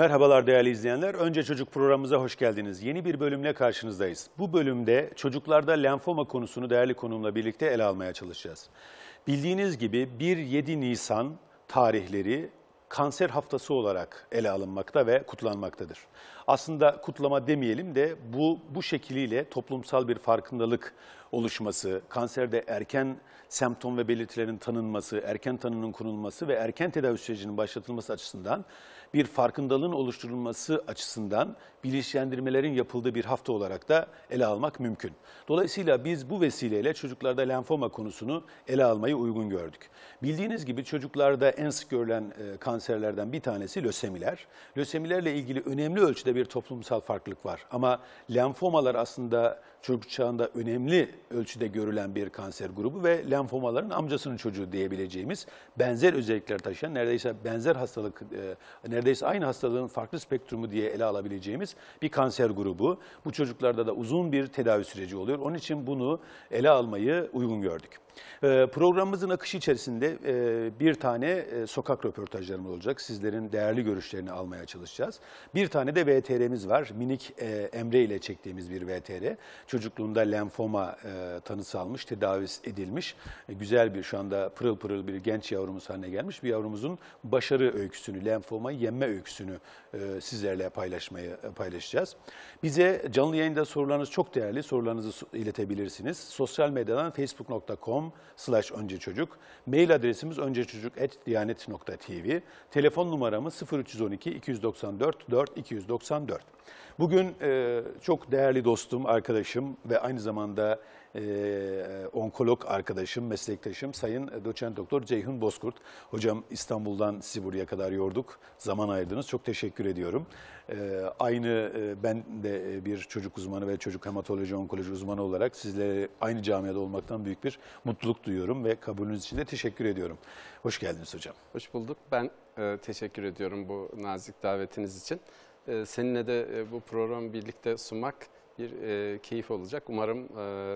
Merhabalar değerli izleyenler. Önce Çocuk programımıza hoş geldiniz. Yeni bir bölümle karşınızdayız. Bu bölümde çocuklarda lenfoma konusunu değerli konumla birlikte ele almaya çalışacağız. Bildiğiniz gibi 1-7 Nisan tarihleri kanser haftası olarak ele alınmakta ve kutlanmaktadır. Aslında kutlama demeyelim de bu bu şekliyle toplumsal bir farkındalık oluşması, kanserde erken semptom ve belirtilerin tanınması, erken tanının kurulması ve erken tedavi sürecinin başlatılması açısından bir farkındalığın oluşturulması açısından bilinçlendirmelerin yapıldığı bir hafta olarak da ele almak mümkün. Dolayısıyla biz bu vesileyle çocuklarda lenfoma konusunu ele almayı uygun gördük. Bildiğiniz gibi çocuklarda en sık görülen e, kanserlerden bir tanesi lösemiler. Lösemilerle ilgili önemli ölçüde bir toplumsal farklılık var ama lenfomalar aslında çocukluk çağında önemli ölçüde görülen bir kanser grubu ve lenfomaların amcasının çocuğu diyebileceğimiz benzer özellikler taşıyan neredeyse benzer hastalık e, neredeyse aynı hastalığın farklı spektrumu diye ele alabileceğimiz bir kanser grubu. Bu çocuklarda da uzun bir tedavi süreci oluyor. Onun için bunu ele almayı uygun gördük. Ee, programımızın akışı içerisinde e, bir tane e, sokak röportajlarımız olacak. Sizlerin değerli görüşlerini almaya çalışacağız. Bir tane de VTR'miz var. Minik e, Emre ile çektiğimiz bir VTR. Çocukluğunda lenfoma tanısı almış, tedavisi edilmiş. Güzel bir şu anda pırıl pırıl bir genç yavrumuz haline gelmiş. Bir yavrumuzun başarı öyküsünü, lenfoma yenme öyküsünü sizlerle paylaşmayı paylaşacağız. Bize canlı yayında sorularınız çok değerli. Sorularınızı iletebilirsiniz. Sosyal medyadan facebook.com gmail.com slash önceçocuk. Mail adresimiz önceçocuk.diyanet.tv. Telefon numaramız 0312 294 4 294. Bugün e, çok değerli dostum, arkadaşım ve aynı zamanda e, onkolog arkadaşım, meslektaşım Sayın Doçent Doktor Ceyhun Bozkurt. Hocam İstanbul'dan sizi buraya kadar yorduk. Zaman ayırdınız. Çok teşekkür ediyorum. E, aynı e, ben de e, bir çocuk uzmanı ve çocuk hematoloji onkoloji uzmanı olarak sizle aynı camiada olmaktan büyük bir mutluluk duyuyorum ve kabulünüz için de teşekkür ediyorum. Hoş geldiniz hocam. Hoş bulduk. Ben e, teşekkür ediyorum bu nazik davetiniz için. E, seninle de e, bu programı birlikte sunmak bir e, keyif olacak. Umarım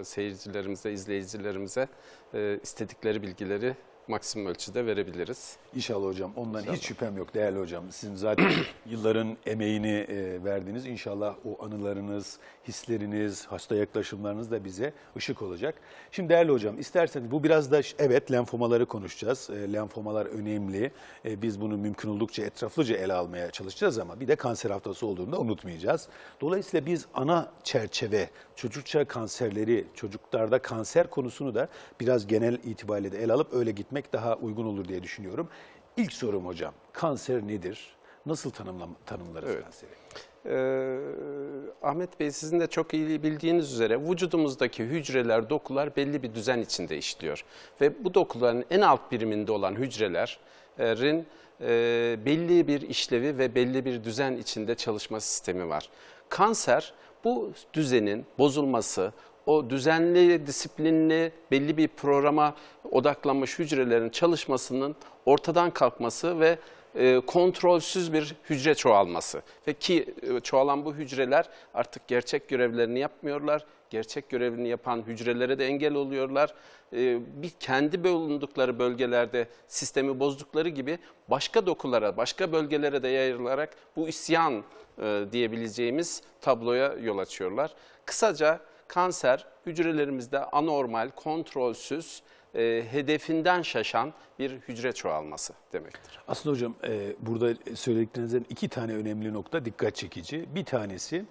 e, seyircilerimize, izleyicilerimize e, istedikleri bilgileri maksimum ölçüde verebiliriz. İnşallah hocam. Ondan İnşallah. hiç şüphem yok değerli hocam. Sizin zaten yılların emeğini e, verdiniz. İnşallah o anılarınız, hisleriniz, hasta yaklaşımlarınız da bize ışık olacak. Şimdi değerli hocam isterseniz bu biraz da evet lenfomaları konuşacağız. E, lenfomalar önemli. E, biz bunu mümkün oldukça etraflıca ele almaya çalışacağız ama bir de kanser haftası olduğunu da unutmayacağız. Dolayısıyla biz ana çerçeve çocukça kanserleri, çocuklarda kanser konusunu da biraz genel itibariyle de ele alıp öyle gitmek gitmek daha uygun olur diye düşünüyorum. İlk sorum hocam, kanser nedir? Nasıl tanımlam tanımlarız evet. kanseri? Ee, Ahmet Bey sizin de çok iyi bildiğiniz üzere vücudumuzdaki hücreler, dokular belli bir düzen içinde işliyor. Ve bu dokuların en alt biriminde olan hücrelerin e, belli bir işlevi ve belli bir düzen içinde çalışma sistemi var. Kanser bu düzenin bozulması, o düzenli, disiplinli, belli bir programa odaklanmış hücrelerin çalışmasının ortadan kalkması ve e, kontrolsüz bir hücre çoğalması. Ve ki e, çoğalan bu hücreler artık gerçek görevlerini yapmıyorlar. Gerçek görevini yapan hücrelere de engel oluyorlar. E, bir kendi bulundukları bölgelerde sistemi bozdukları gibi başka dokulara, başka bölgelere de yayılarak bu isyan e, diyebileceğimiz tabloya yol açıyorlar. Kısaca kanser hücrelerimizde anormal, kontrolsüz, e, hedefinden şaşan bir hücre çoğalması demektir. Aslında hocam e, burada söylediklerinizden iki tane önemli nokta dikkat çekici. Bir tanesi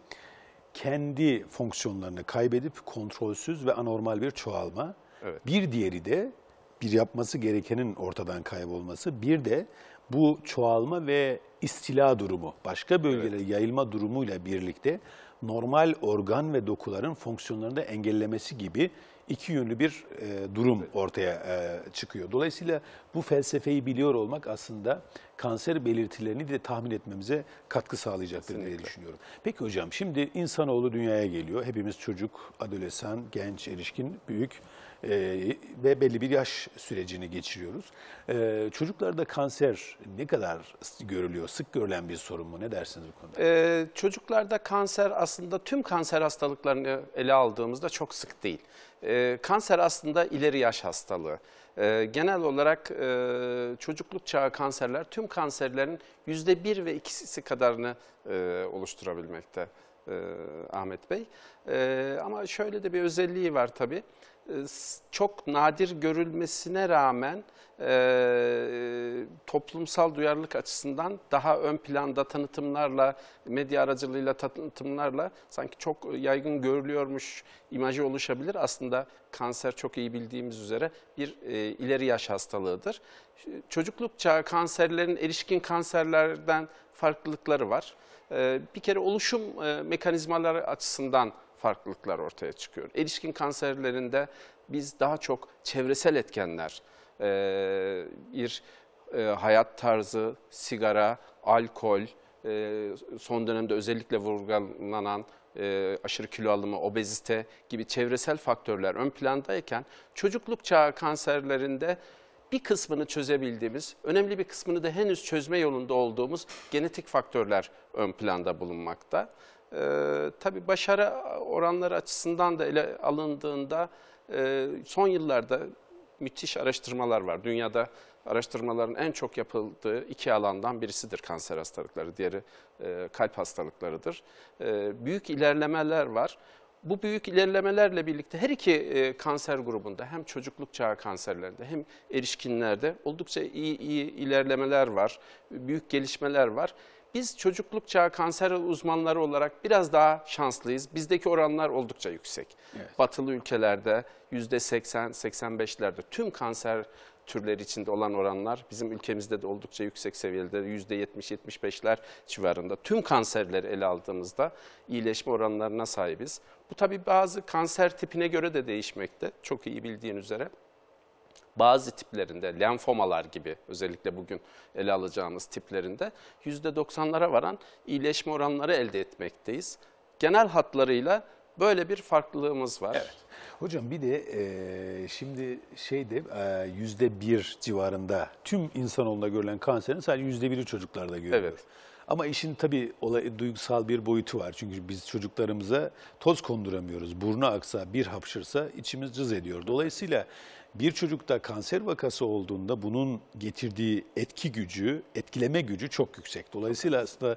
kendi fonksiyonlarını kaybedip kontrolsüz ve anormal bir çoğalma. Evet. Bir diğeri de bir yapması gerekenin ortadan kaybolması. Bir de bu çoğalma ve istila durumu, başka bölgelere evet. yayılma durumuyla birlikte normal organ ve dokuların fonksiyonlarını da engellemesi gibi iki yönlü bir e, durum ortaya e, çıkıyor. Dolayısıyla bu felsefeyi biliyor olmak aslında kanser belirtilerini de tahmin etmemize katkı sağlayacaktır Kesinlikle. diye düşünüyorum. Peki hocam şimdi insanoğlu dünyaya geliyor. Hepimiz çocuk, adolesan, genç, erişkin, büyük. Ee, ve belli bir yaş sürecini geçiriyoruz. E, çocuklarda kanser ne kadar görülüyor? Sık görülen bir sorun mu? Ne dersiniz bu konuda? E, çocuklarda kanser aslında tüm kanser hastalıklarını ele aldığımızda çok sık değil. E, kanser aslında ileri yaş hastalığı. E, genel olarak e, çocukluk çağı kanserler tüm kanserlerin yüzde bir ve ikisi kadarını e, oluşturabilmekte e, Ahmet Bey. E, ama şöyle de bir özelliği var tabii. E, çok nadir görülmesine rağmen e, toplumsal duyarlılık açısından daha ön planda tanıtımlarla, medya aracılığıyla tanıtımlarla sanki çok yaygın görülüyormuş imajı oluşabilir. Aslında kanser çok iyi bildiğimiz üzere bir e, ileri yaş hastalığıdır. Çocukluk çağı kanserlerin erişkin kanserlerden farklılıkları var. E, bir kere oluşum e, mekanizmaları açısından farklılıklar ortaya çıkıyor. Erişkin kanserlerinde biz daha çok çevresel etkenler, e, bir e, hayat tarzı, sigara, alkol, e, son dönemde özellikle vurgulanan e, aşırı kilo alımı, obezite gibi çevresel faktörler ön plandayken çocukluk çağı kanserlerinde bir kısmını çözebildiğimiz, önemli bir kısmını da henüz çözme yolunda olduğumuz genetik faktörler ön planda bulunmakta. Ee, tabii başarı oranları açısından da ele alındığında e, son yıllarda müthiş araştırmalar var. Dünyada araştırmaların en çok yapıldığı iki alandan birisidir kanser hastalıkları, diğeri e, kalp hastalıklarıdır. E, büyük ilerlemeler var. Bu büyük ilerlemelerle birlikte her iki e, kanser grubunda hem çocukluk çağı kanserlerinde hem erişkinlerde oldukça iyi, iyi ilerlemeler var, büyük gelişmeler var. Biz çocukluk çağı kanser uzmanları olarak biraz daha şanslıyız. Bizdeki oranlar oldukça yüksek. Evet. Batılı ülkelerde %80-85'lerde tüm kanser türleri içinde olan oranlar bizim ülkemizde de oldukça yüksek seviyelerde %70-75'ler civarında. Tüm kanserleri ele aldığımızda iyileşme oranlarına sahibiz. Bu tabii bazı kanser tipine göre de değişmekte çok iyi bildiğin üzere bazı tiplerinde lenfomalar gibi özellikle bugün ele alacağımız tiplerinde %90'lara varan iyileşme oranları elde etmekteyiz. Genel hatlarıyla böyle bir farklılığımız var. Evet. Hocam bir de e, şimdi şeyde e, yüzde bir civarında tüm insanoğlunda görülen kanserin sadece yüzde biri çocuklarda görülüyor. Evet. Ama işin tabii olay, duygusal bir boyutu var. Çünkü biz çocuklarımıza toz konduramıyoruz. Burnu aksa, bir hapşırsa içimiz cız ediyor. Dolayısıyla bir çocukta kanser vakası olduğunda bunun getirdiği etki gücü, etkileme gücü çok yüksek. Dolayısıyla aslında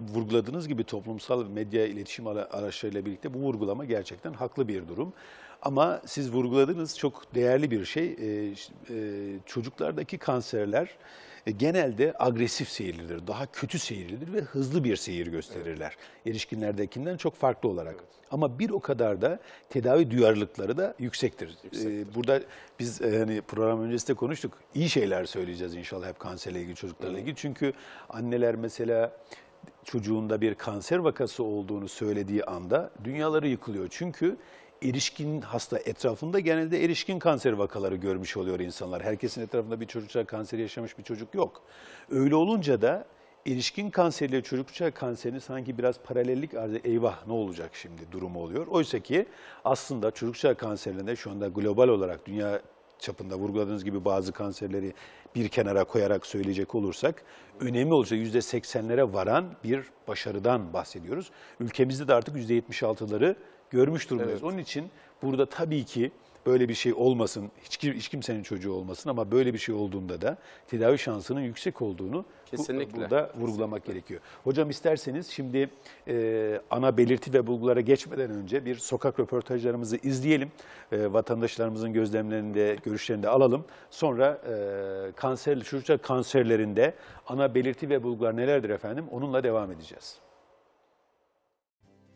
vurguladığınız gibi toplumsal medya iletişim araçlarıyla birlikte bu vurgulama gerçekten haklı bir durum. Ama siz vurguladınız çok değerli bir şey. E, e, çocuklardaki kanserler e, genelde agresif seyirlidir, daha kötü seyirlidir ve hızlı bir seyir gösterirler. Evet. Erişkinlerdekinden çok farklı olarak. Evet. Ama bir o kadar da tedavi duyarlılıkları da yüksektir. E, yüksektir. Ee, burada biz e, hani program öncesinde konuştuk. İyi şeyler söyleyeceğiz inşallah hep kanserle ilgili, çocuklarla evet. Çünkü anneler mesela çocuğunda bir kanser vakası olduğunu söylediği anda dünyaları yıkılıyor. Çünkü erişkin hasta etrafında genelde erişkin kanser vakaları görmüş oluyor insanlar. Herkesin etrafında bir çocukça kanser yaşamış bir çocuk yok. Öyle olunca da erişkin kanseriyle çocukça kanserini sanki biraz paralellik arzı eyvah ne olacak şimdi durumu oluyor. Oysa ki aslında çocukça kanserlerinde şu anda global olarak dünya çapında vurguladığınız gibi bazı kanserleri bir kenara koyarak söyleyecek olursak önemli olacak yüzde seksenlere varan bir başarıdan bahsediyoruz. Ülkemizde de artık yüzde yetmiş altıları görmüş durumdayız. Evet. Onun için burada tabii ki böyle bir şey olmasın, hiç, hiç kimsenin çocuğu olmasın ama böyle bir şey olduğunda da tedavi şansının yüksek olduğunu Kesinlikle. burada vurgulamak Kesinlikle. gerekiyor. Hocam isterseniz şimdi e, ana belirti ve bulgulara geçmeden önce bir sokak röportajlarımızı izleyelim. E, vatandaşlarımızın gözlemlerini de, görüşlerini de alalım. Sonra e, kanser, çocukça kanserlerinde ana belirti ve bulgular nelerdir efendim onunla devam edeceğiz.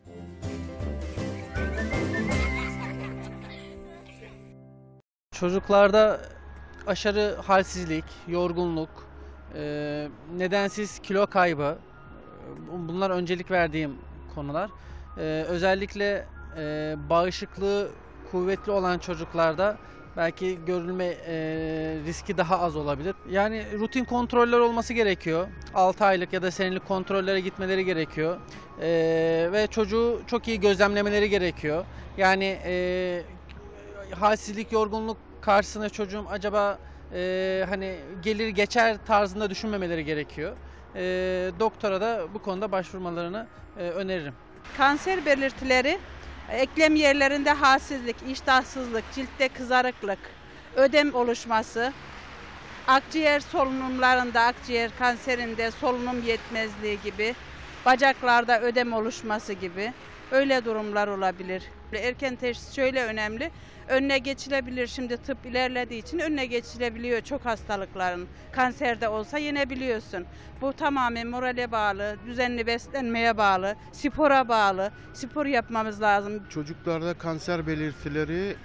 Müzik Çocuklarda aşırı halsizlik, yorgunluk, e, nedensiz kilo kaybı e, bunlar öncelik verdiğim konular. E, özellikle e, bağışıklığı kuvvetli olan çocuklarda belki görülme e, riski daha az olabilir. Yani rutin kontroller olması gerekiyor. 6 aylık ya da senelik kontrollere gitmeleri gerekiyor. E, ve çocuğu çok iyi gözlemlemeleri gerekiyor. Yani e, halsizlik, yorgunluk karşısına çocuğum acaba e, hani gelir geçer tarzında düşünmemeleri gerekiyor. E, doktora da bu konuda başvurmalarını e, öneririm. Kanser belirtileri eklem yerlerinde halsizlik, iştahsızlık, ciltte kızarıklık, ödem oluşması, akciğer solunumlarında, akciğer kanserinde solunum yetmezliği gibi, bacaklarda ödem oluşması gibi öyle durumlar olabilir. Erken teşhis şöyle önemli önüne geçilebilir. Şimdi tıp ilerlediği için önüne geçilebiliyor çok hastalıkların. Kanserde olsa yenebiliyorsun. Bu tamamen morale bağlı, düzenli beslenmeye bağlı, spora bağlı. Spor yapmamız lazım. Çocuklarda kanser belirtileri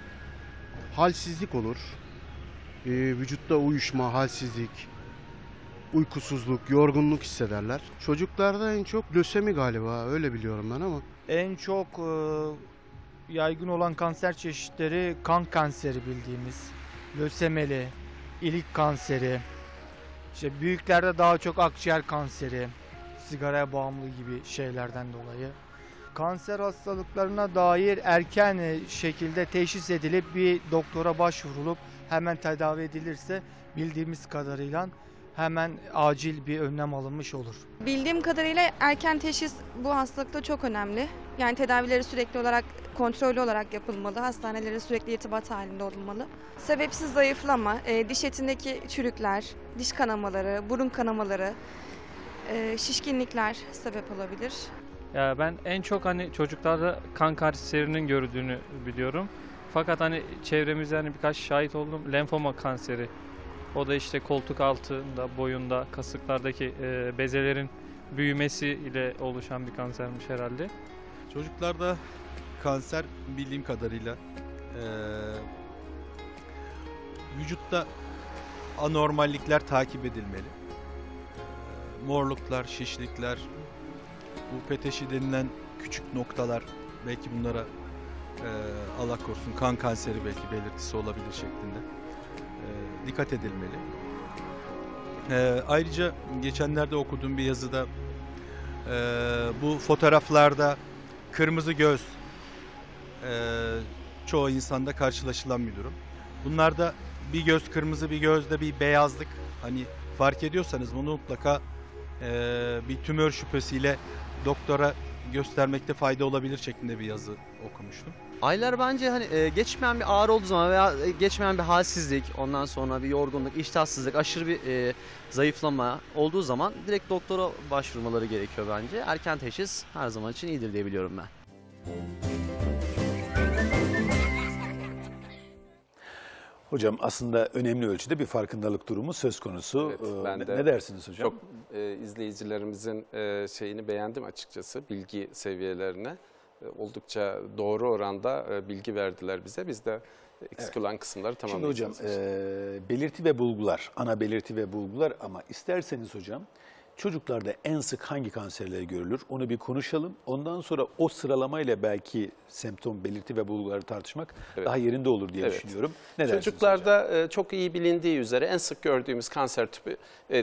halsizlik olur. Ee, vücutta uyuşma, halsizlik, uykusuzluk, yorgunluk hissederler. Çocuklarda en çok lösemi galiba öyle biliyorum ben ama. En çok e, yaygın olan kanser çeşitleri kan kanseri bildiğimiz, lösemeli, ilik kanseri, işte büyüklerde daha çok akciğer kanseri, sigaraya bağımlı gibi şeylerden dolayı. Kanser hastalıklarına dair erken şekilde teşhis edilip bir doktora başvurulup hemen tedavi edilirse bildiğimiz kadarıyla hemen acil bir önlem alınmış olur. Bildiğim kadarıyla erken teşhis bu hastalıkta çok önemli. Yani tedavileri sürekli olarak kontrollü olarak yapılmalı. Hastanelere sürekli irtibat halinde olunmalı. Sebepsiz zayıflama, e, diş etindeki çürükler, diş kanamaları, burun kanamaları, e, şişkinlikler sebep olabilir. Ya ben en çok hani çocuklarda kan kanserinin görüldüğünü biliyorum. Fakat hani çevremizde hani birkaç şahit oldum lenfoma kanseri o da işte koltuk altında, boyunda, kasıklardaki e, bezelerin büyümesi ile oluşan bir kansermiş herhalde. Çocuklarda kanser bildiğim kadarıyla e, vücutta anormallikler takip edilmeli. E, morluklar, şişlikler, bu peteşi denilen küçük noktalar belki bunlara e, Allah korusun kan kanseri belki belirtisi olabilir şeklinde dikkat edilmeli. E, ayrıca geçenlerde okuduğum bir yazıda e, bu fotoğraflarda kırmızı göz e, çoğu insanda karşılaşılan bir durum. Bunlarda bir göz kırmızı bir gözde bir beyazlık hani fark ediyorsanız bunu mutlaka e, bir tümör şüphesiyle doktora göstermekte fayda olabilir şeklinde bir yazı okumuştum. Aylar bence hani e, geçmeyen bir ağrı olduğu zaman veya e, geçmeyen bir halsizlik, ondan sonra bir yorgunluk, iştahsızlık, aşırı bir e, zayıflama olduğu zaman direkt doktora başvurmaları gerekiyor bence. Erken teşhis her zaman için iyidir diyebiliyorum ben. Hocam aslında önemli ölçüde bir farkındalık durumu söz konusu. Evet, ee, ben ne, de ne dersiniz hocam? Çok e, izleyicilerimizin e, şeyini beğendim açıkçası bilgi seviyelerini. E, oldukça doğru oranda e, bilgi verdiler bize. Biz de eksik evet. kısımları tamamlayacağız. Şimdi hocam e, belirti ve bulgular, ana belirti ve bulgular ama isterseniz hocam çocuklarda en sık hangi kanserler görülür onu bir konuşalım. Ondan sonra o sıralamayla belki semptom, belirti ve bulguları tartışmak evet. daha yerinde olur diye evet. düşünüyorum. Ne Çocuklarda hocam? E, çok iyi bilindiği üzere en sık gördüğümüz kanser tipi,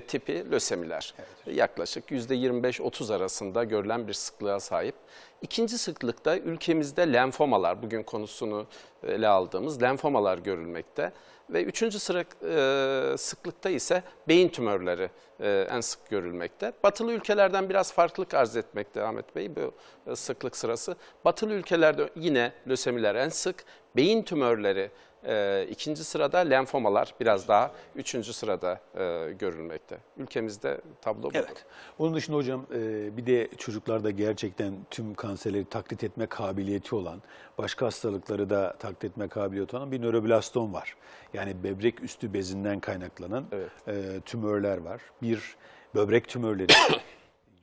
tipi lösemiler. Evet. Yaklaşık %25-30 arasında görülen bir sıklığa sahip. İkinci sıklıkta ülkemizde lenfomalar, bugün konusunu ele aldığımız lenfomalar görülmekte. Ve üçüncü sıra, e, sıklıkta ise beyin tümörleri e, en sık görülmekte. Batılı ülkelerden biraz farklılık arz etmekte Ahmet Bey bu e, sıklık sırası. Batılı ülkelerde yine lösemiler en sık, beyin tümörleri e, ikinci sırada lenfomalar biraz daha üçüncü sırada e, görülmekte. Ülkemizde tablo bu. Evet. Onun dışında hocam e, bir de çocuklarda gerçekten tüm kanserleri taklit etme kabiliyeti olan, başka hastalıkları da taklit etme kabiliyeti olan bir nöroblastom var. Yani böbrek üstü bezinden kaynaklanan evet. e, tümörler var. Bir böbrek tümörleri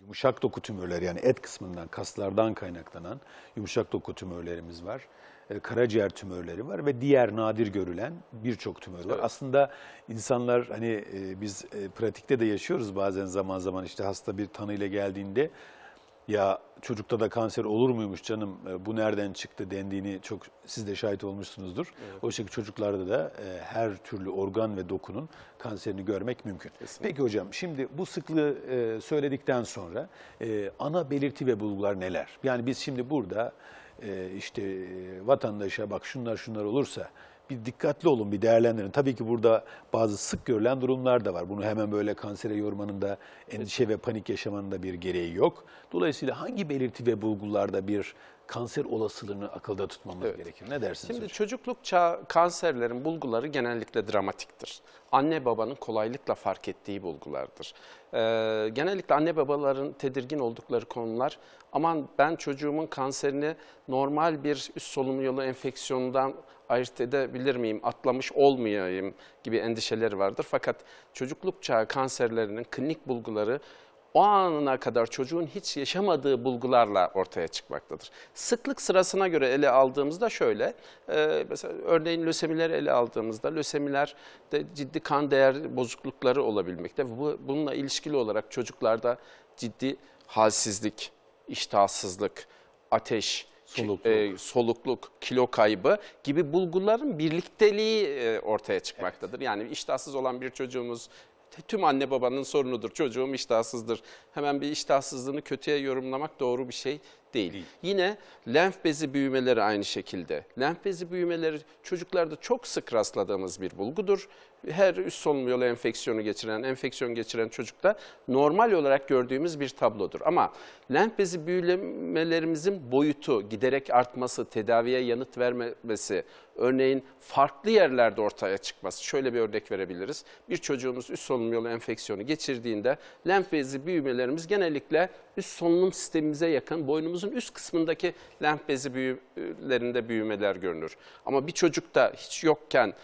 yumuşak doku tümörleri yani et kısmından, kaslardan kaynaklanan yumuşak doku tümörlerimiz var. E, karaciğer tümörleri var ve diğer nadir görülen birçok tümör var. Evet. Aslında insanlar hani e, biz e, pratikte de yaşıyoruz bazen zaman zaman işte hasta bir tanıyla geldiğinde ya çocukta da kanser olur muymuş canım bu nereden çıktı dendiğini çok siz de şahit olmuşsunuzdur. Evet. O şekilde çocuklarda da her türlü organ ve dokunun kanserini görmek mümkün. Kesinlikle. Peki hocam şimdi bu sıklığı söyledikten sonra ana belirti ve bulgular neler? Yani biz şimdi burada ee, işte e, vatandaşa bak şunlar şunlar olursa bir dikkatli olun, bir değerlendirin. Tabii ki burada bazı sık görülen durumlar da var. Bunu hemen böyle kansere yormanın da endişe ve panik yaşamanın da bir gereği yok. Dolayısıyla hangi belirti ve bulgularda bir kanser olasılığını akılda tutmamız evet. gerekir. Ne dersiniz Şimdi hocam? çocukluk çağı kanserlerin bulguları genellikle dramatiktir. Anne babanın kolaylıkla fark ettiği bulgulardır. Ee, genellikle anne babaların tedirgin oldukları konular aman ben çocuğumun kanserini normal bir üst solunum yolu enfeksiyonundan ayırt edebilir miyim, atlamış olmayayım gibi endişeleri vardır. Fakat çocukluk çağı kanserlerinin klinik bulguları o anına kadar çocuğun hiç yaşamadığı bulgularla ortaya çıkmaktadır. Sıklık sırasına göre ele aldığımızda şöyle, e, mesela örneğin lösemileri ele aldığımızda lösemilerde ciddi kan değer bozuklukları olabilmekte. Bu, bununla ilişkili olarak çocuklarda ciddi halsizlik, iştahsızlık, ateş, solukluk. E, solukluk, kilo kaybı gibi bulguların birlikteliği e, ortaya çıkmaktadır. Evet. Yani iştahsız olan bir çocuğumuz tüm anne babanın sorunudur. Çocuğum iştahsızdır. Hemen bir iştahsızlığını kötüye yorumlamak doğru bir şey değil. değil. Yine lenf bezi büyümeleri aynı şekilde. Lenf bezi büyümeleri çocuklarda çok sık rastladığımız bir bulgudur her üst solunum yolu enfeksiyonu geçiren, enfeksiyon geçiren çocukta normal olarak gördüğümüz bir tablodur. Ama lenf bezi büyülemelerimizin boyutu, giderek artması, tedaviye yanıt vermemesi, örneğin farklı yerlerde ortaya çıkması. Şöyle bir örnek verebiliriz. Bir çocuğumuz üst solunum yolu enfeksiyonu geçirdiğinde lenf bezi büyümelerimiz genellikle üst solunum sistemimize yakın boynumuzun üst kısmındaki lenf bezi büyülerinde büyümeler görünür. Ama bir çocukta hiç yokken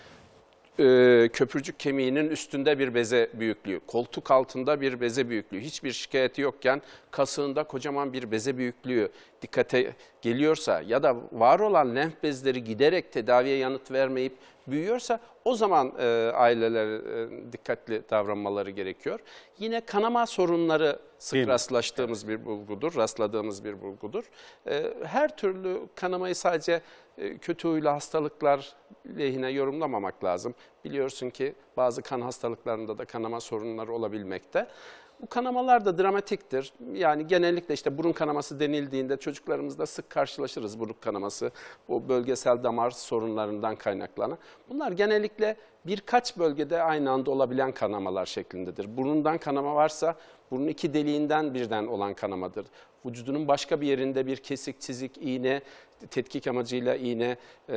e, köprücük kemiğinin üstünde bir beze büyüklüğü, koltuk altında bir beze büyüklüğü, hiçbir şikayeti yokken kasığında kocaman bir beze büyüklüğü dikkate geliyorsa ya da var olan lenf bezleri giderek tedaviye yanıt vermeyip büyüyorsa o zaman e, aileler e, dikkatli davranmaları gerekiyor. Yine kanama sorunları sık Değil rastlaştığımız mi? bir bulgudur, rastladığımız bir bulgudur. E, her türlü kanamayı sadece ee, kötü huylu hastalıklar lehine yorumlamamak lazım. Biliyorsun ki bazı kan hastalıklarında da kanama sorunları olabilmekte. Bu kanamalar da dramatiktir. Yani genellikle işte burun kanaması denildiğinde çocuklarımızda sık karşılaşırız burun kanaması. O bölgesel damar sorunlarından kaynaklanan. Bunlar genellikle birkaç bölgede aynı anda olabilen kanamalar şeklindedir. Burundan kanama varsa burun iki deliğinden birden olan kanamadır. Vücudunun başka bir yerinde bir kesik, çizik, iğne tetkik amacıyla iğne e, e,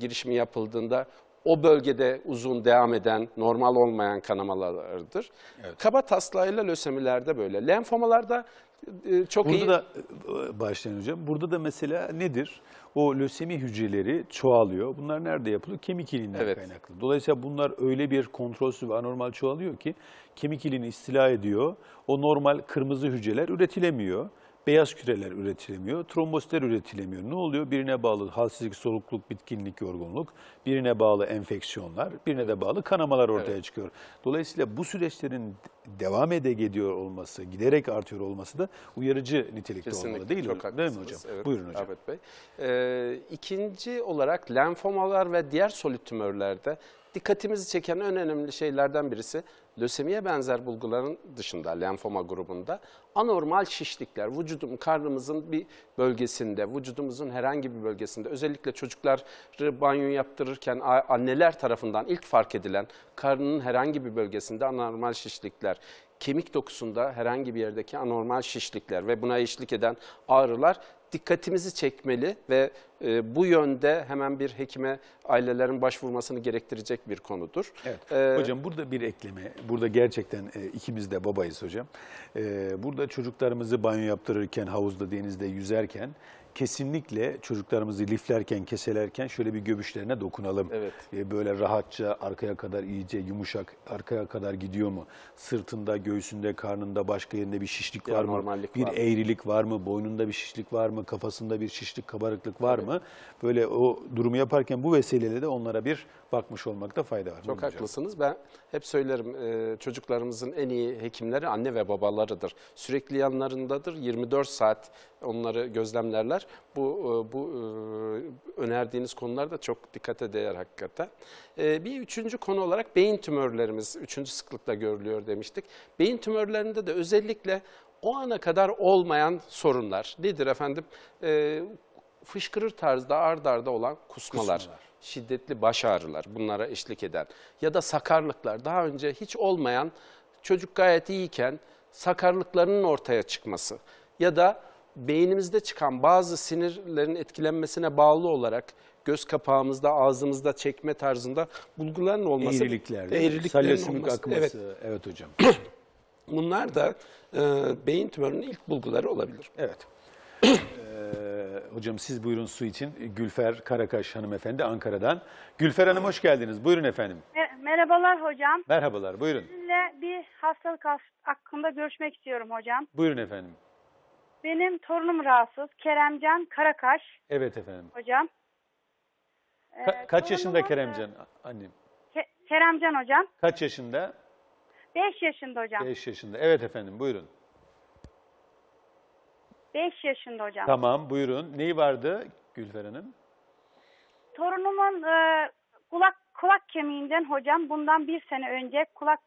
girişimi yapıldığında o bölgede uzun devam eden, normal olmayan kanamalardır. Evet. Kaba taslayla lösemilerde böyle. Lenfomalarda e, çok Burada iyi... da e, başlayın hocam. Burada da mesela nedir? O lösemi hücreleri çoğalıyor. Bunlar nerede yapılıyor? Kemik iliğinden evet. kaynaklı. Dolayısıyla bunlar öyle bir kontrolsüz ve anormal çoğalıyor ki kemik iliğini istila ediyor. O normal kırmızı hücreler üretilemiyor. Beyaz küreler üretilemiyor, trombositler üretilemiyor. Ne oluyor? Birine bağlı halsizlik, solukluk, bitkinlik, yorgunluk, birine bağlı enfeksiyonlar, birine de bağlı kanamalar ortaya evet. çıkıyor. Dolayısıyla bu süreçlerin devam ede gidiyor olması, giderek artıyor olması da uyarıcı nitelikte Kesinlikle, olmalı değil, çok öyle, değil mi hocam? Evet, Buyurun hocam. Ahmet Bey. Ee, ikinci olarak lenfomalar ve diğer solid tümörlerde dikkatimizi çeken en önemli şeylerden birisi lösemiye benzer bulguların dışında lenfoma grubunda anormal şişlikler vücudum karnımızın bir bölgesinde, vücudumuzun herhangi bir bölgesinde özellikle çocukları banyo yaptırırken anneler tarafından ilk fark edilen karnının herhangi bir bölgesinde anormal şişlikler, kemik dokusunda herhangi bir yerdeki anormal şişlikler ve buna eşlik eden ağrılar dikkatimizi çekmeli ve e, bu yönde hemen bir hekime ailelerin başvurmasını gerektirecek bir konudur. Evet. Ee, hocam burada bir ekleme, burada gerçekten e, ikimiz de babayız hocam. E, burada çocuklarımızı banyo yaptırırken, havuzda, denizde yüzerken kesinlikle çocuklarımızı liflerken, keselerken şöyle bir göbüşlerine dokunalım. Evet. E, böyle rahatça arkaya kadar iyice yumuşak arkaya kadar gidiyor mu? Sırtında, göğsünde, karnında, başka yerinde bir şişlik var mı? Bir var. eğrilik var mı? Boynunda bir şişlik var mı? Kafasında bir şişlik, kabarıklık var evet. mı? Böyle o durumu yaparken bu vesileyle de onlara bir bakmış olmakta fayda var. Çok haklısınız. Ben hep söylerim e, çocuklarımızın en iyi hekimleri anne ve babalarıdır. Sürekli yanlarındadır. 24 saat onları gözlemlerler bu e, bu e, önerdiğiniz konular da çok dikkate değer hakikaten. E, bir üçüncü konu olarak beyin tümörlerimiz üçüncü sıklıkla görülüyor demiştik. Beyin tümörlerinde de özellikle o ana kadar olmayan sorunlar nedir efendim? Fışkırır tarzda ard arda olan kusmalar. kusmalar şiddetli baş ağrılar bunlara eşlik eden ya da sakarlıklar daha önce hiç olmayan çocuk gayet iyiyken sakarlıklarının ortaya çıkması ya da beynimizde çıkan bazı sinirlerin etkilenmesine bağlı olarak göz kapağımızda, ağzımızda çekme tarzında bulguların olması. Eğrilikler. Eğriliklerin olması. akması. Evet, evet hocam. Bunlar da e, beyin tümörünün ilk bulguları olabilir. Evet. E, hocam siz buyurun su için. Gülfer Karakaş hanımefendi Ankara'dan. Gülfer Hanım hoş geldiniz. Buyurun efendim. Merhabalar hocam. Merhabalar buyurun. Sizinle bir hastalık hakkında görüşmek istiyorum hocam. Buyurun efendim. Benim torunum rahatsız. Keremcan Karakaş. Evet efendim. Hocam. Ka kaç ee, yaşında Keremcan annem? Ke Keremcan hocam. Kaç yaşında? Beş yaşında hocam. Beş yaşında. Evet efendim buyurun. Beş yaşında hocam. Tamam buyurun. Neyi vardı Gülfere'nin? Torunumun e, kulak kulak kemiğinden hocam bundan bir sene önce kulak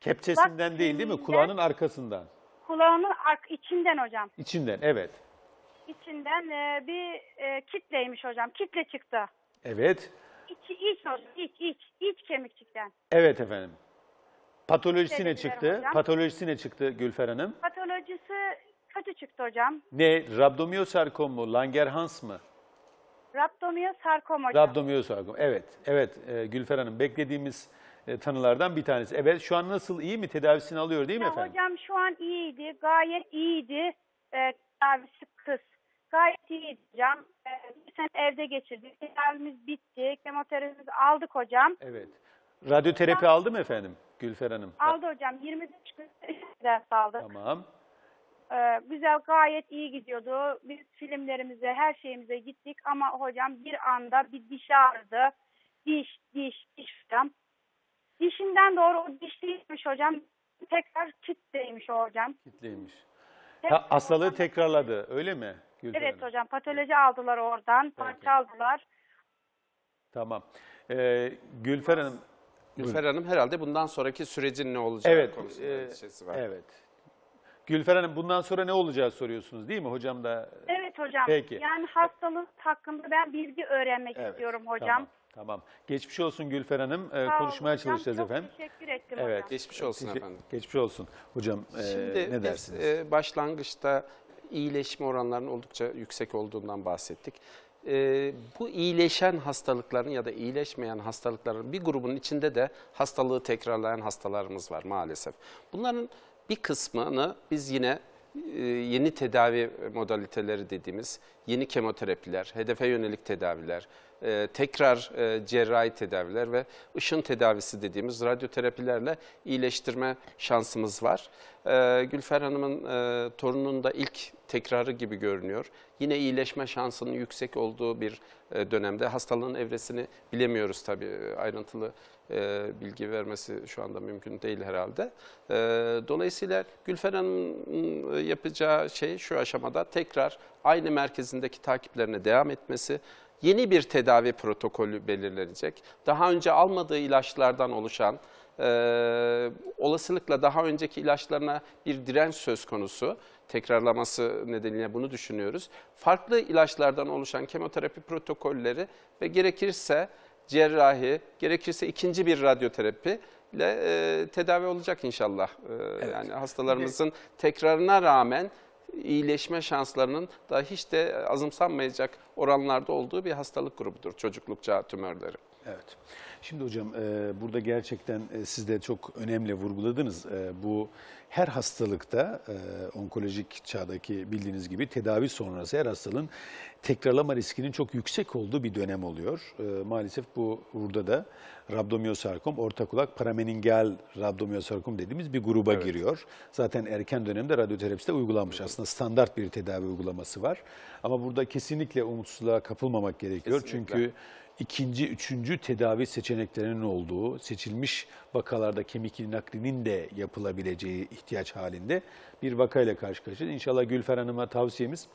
Kepçesinden kulak değil değil mi? Kulağının arkasından kulağımın içinden hocam. İçinden evet. İçinden e, bir e, kitleymiş hocam. Kitle çıktı. Evet. İç, iç hocam. iç iç. İç kemikçikten. Evet efendim. Patolojisi ne çıktı? Hocam. Patolojisi ne çıktı Gülfer Hanım? Patolojisi kötü çıktı hocam. Ne? Rabdomiyosarkom mu? Langerhans mı? Rabdomiyosarkom hocam. Rabdomiyosarkom. Evet. Evet e, Gülfer Hanım beklediğimiz e, tanılardan bir tanesi. Evet şu an nasıl iyi mi? Tedavisini alıyor değil mi ya efendim? Hocam şu an iyiydi. Gayet iyiydi. E, tedavisi kız. Gayet iyiydi hocam. E, bir sene evde geçirdik. Tedavimiz bitti. Kemoterapimizi aldık hocam. Evet. Radyoterapi hocam, aldı mı efendim Gülfer Hanım? Aldı hocam. 25 gün ders aldık. Tamam. Ee, güzel gayet iyi gidiyordu. Biz filmlerimize her şeyimize gittik ama hocam bir anda bir diş ağrıdı. Diş diş diş öğlen doğru o diş hocam. Tekrar kitleymiş o hocam. Kitleymiş. Ha, hastalığı tekrarladı öyle mi? Gülten Evet Hanım? hocam patoloji aldılar oradan. Parça Peki. aldılar. Tamam. Ee, Gülfer Hanım. Gülfer Hanım herhalde bundan sonraki sürecin ne olacağı Evet. konusunda e, var. Evet. Gülfer Hanım bundan sonra ne olacağı soruyorsunuz değil mi hocam da? Evet hocam. Peki. Yani hastalık hakkında ben bilgi öğrenmek Evet, istiyorum hocam. tamam. Tamam. Geçmiş olsun Gülfer Hanım. Ee, konuşmaya hocam. çalışacağız Çok efendim. teşekkür ettim Evet. hocam. Geçmiş olsun Teşe- efendim. Geçmiş olsun. Hocam e, Şimdi ne dersiniz? e, başlangıçta iyileşme oranlarının oldukça yüksek olduğundan bahsettik. E, bu iyileşen hastalıkların ya da iyileşmeyen hastalıkların bir grubunun içinde de hastalığı tekrarlayan hastalarımız var maalesef. Bunların bir kısmını biz yine e, yeni tedavi modaliteleri dediğimiz yeni kemoterapiler, hedefe yönelik tedaviler, e, tekrar e, cerrahi tedaviler ve ışın tedavisi dediğimiz radyoterapilerle iyileştirme şansımız var. E, Gülfer Hanım'ın torununun da ilk tekrarı gibi görünüyor. Yine iyileşme şansının yüksek olduğu bir dönemde hastalığın evresini bilemiyoruz tabii ayrıntılı bilgi vermesi şu anda mümkün değil herhalde. dolayısıyla Gülfer Hanım'ın yapacağı şey şu aşamada tekrar aynı merkezindeki takiplerine devam etmesi, yeni bir tedavi protokolü belirlenecek. Daha önce almadığı ilaçlardan oluşan, e, olasılıkla daha önceki ilaçlarına bir direnç söz konusu, tekrarlaması nedeniyle bunu düşünüyoruz. Farklı ilaçlardan oluşan kemoterapi protokolleri ve gerekirse cerrahi, gerekirse ikinci bir radyoterapi ile e, tedavi olacak inşallah. E, evet. Yani hastalarımızın tekrarına rağmen iyileşme şanslarının da hiç de azımsanmayacak oranlarda olduğu bir hastalık grubudur çocukluk çağı tümörleri. Evet. Şimdi hocam e, burada gerçekten e, siz de çok önemli vurguladınız. E, bu her hastalıkta e, onkolojik çağdaki bildiğiniz gibi tedavi sonrası her hastalığın tekrarlama riskinin çok yüksek olduğu bir dönem oluyor. E, maalesef bu burada da rabdomiyosarkom, orta kulak parameningeal rabdomiyosarkom dediğimiz bir gruba evet. giriyor. Zaten erken dönemde radyoterapiste uygulanmış. Evet. Aslında standart bir tedavi uygulaması var. Ama burada kesinlikle umutsuzluğa kapılmamak gerekiyor. Kesinlikle. Çünkü ikinci, üçüncü tedavi seçeneklerinin olduğu, seçilmiş vakalarda kemik naklinin de yapılabileceği ihtiyaç halinde bir vakayla karşı karşıyayız. İnşallah Gülfer Hanım'a tavsiyemiz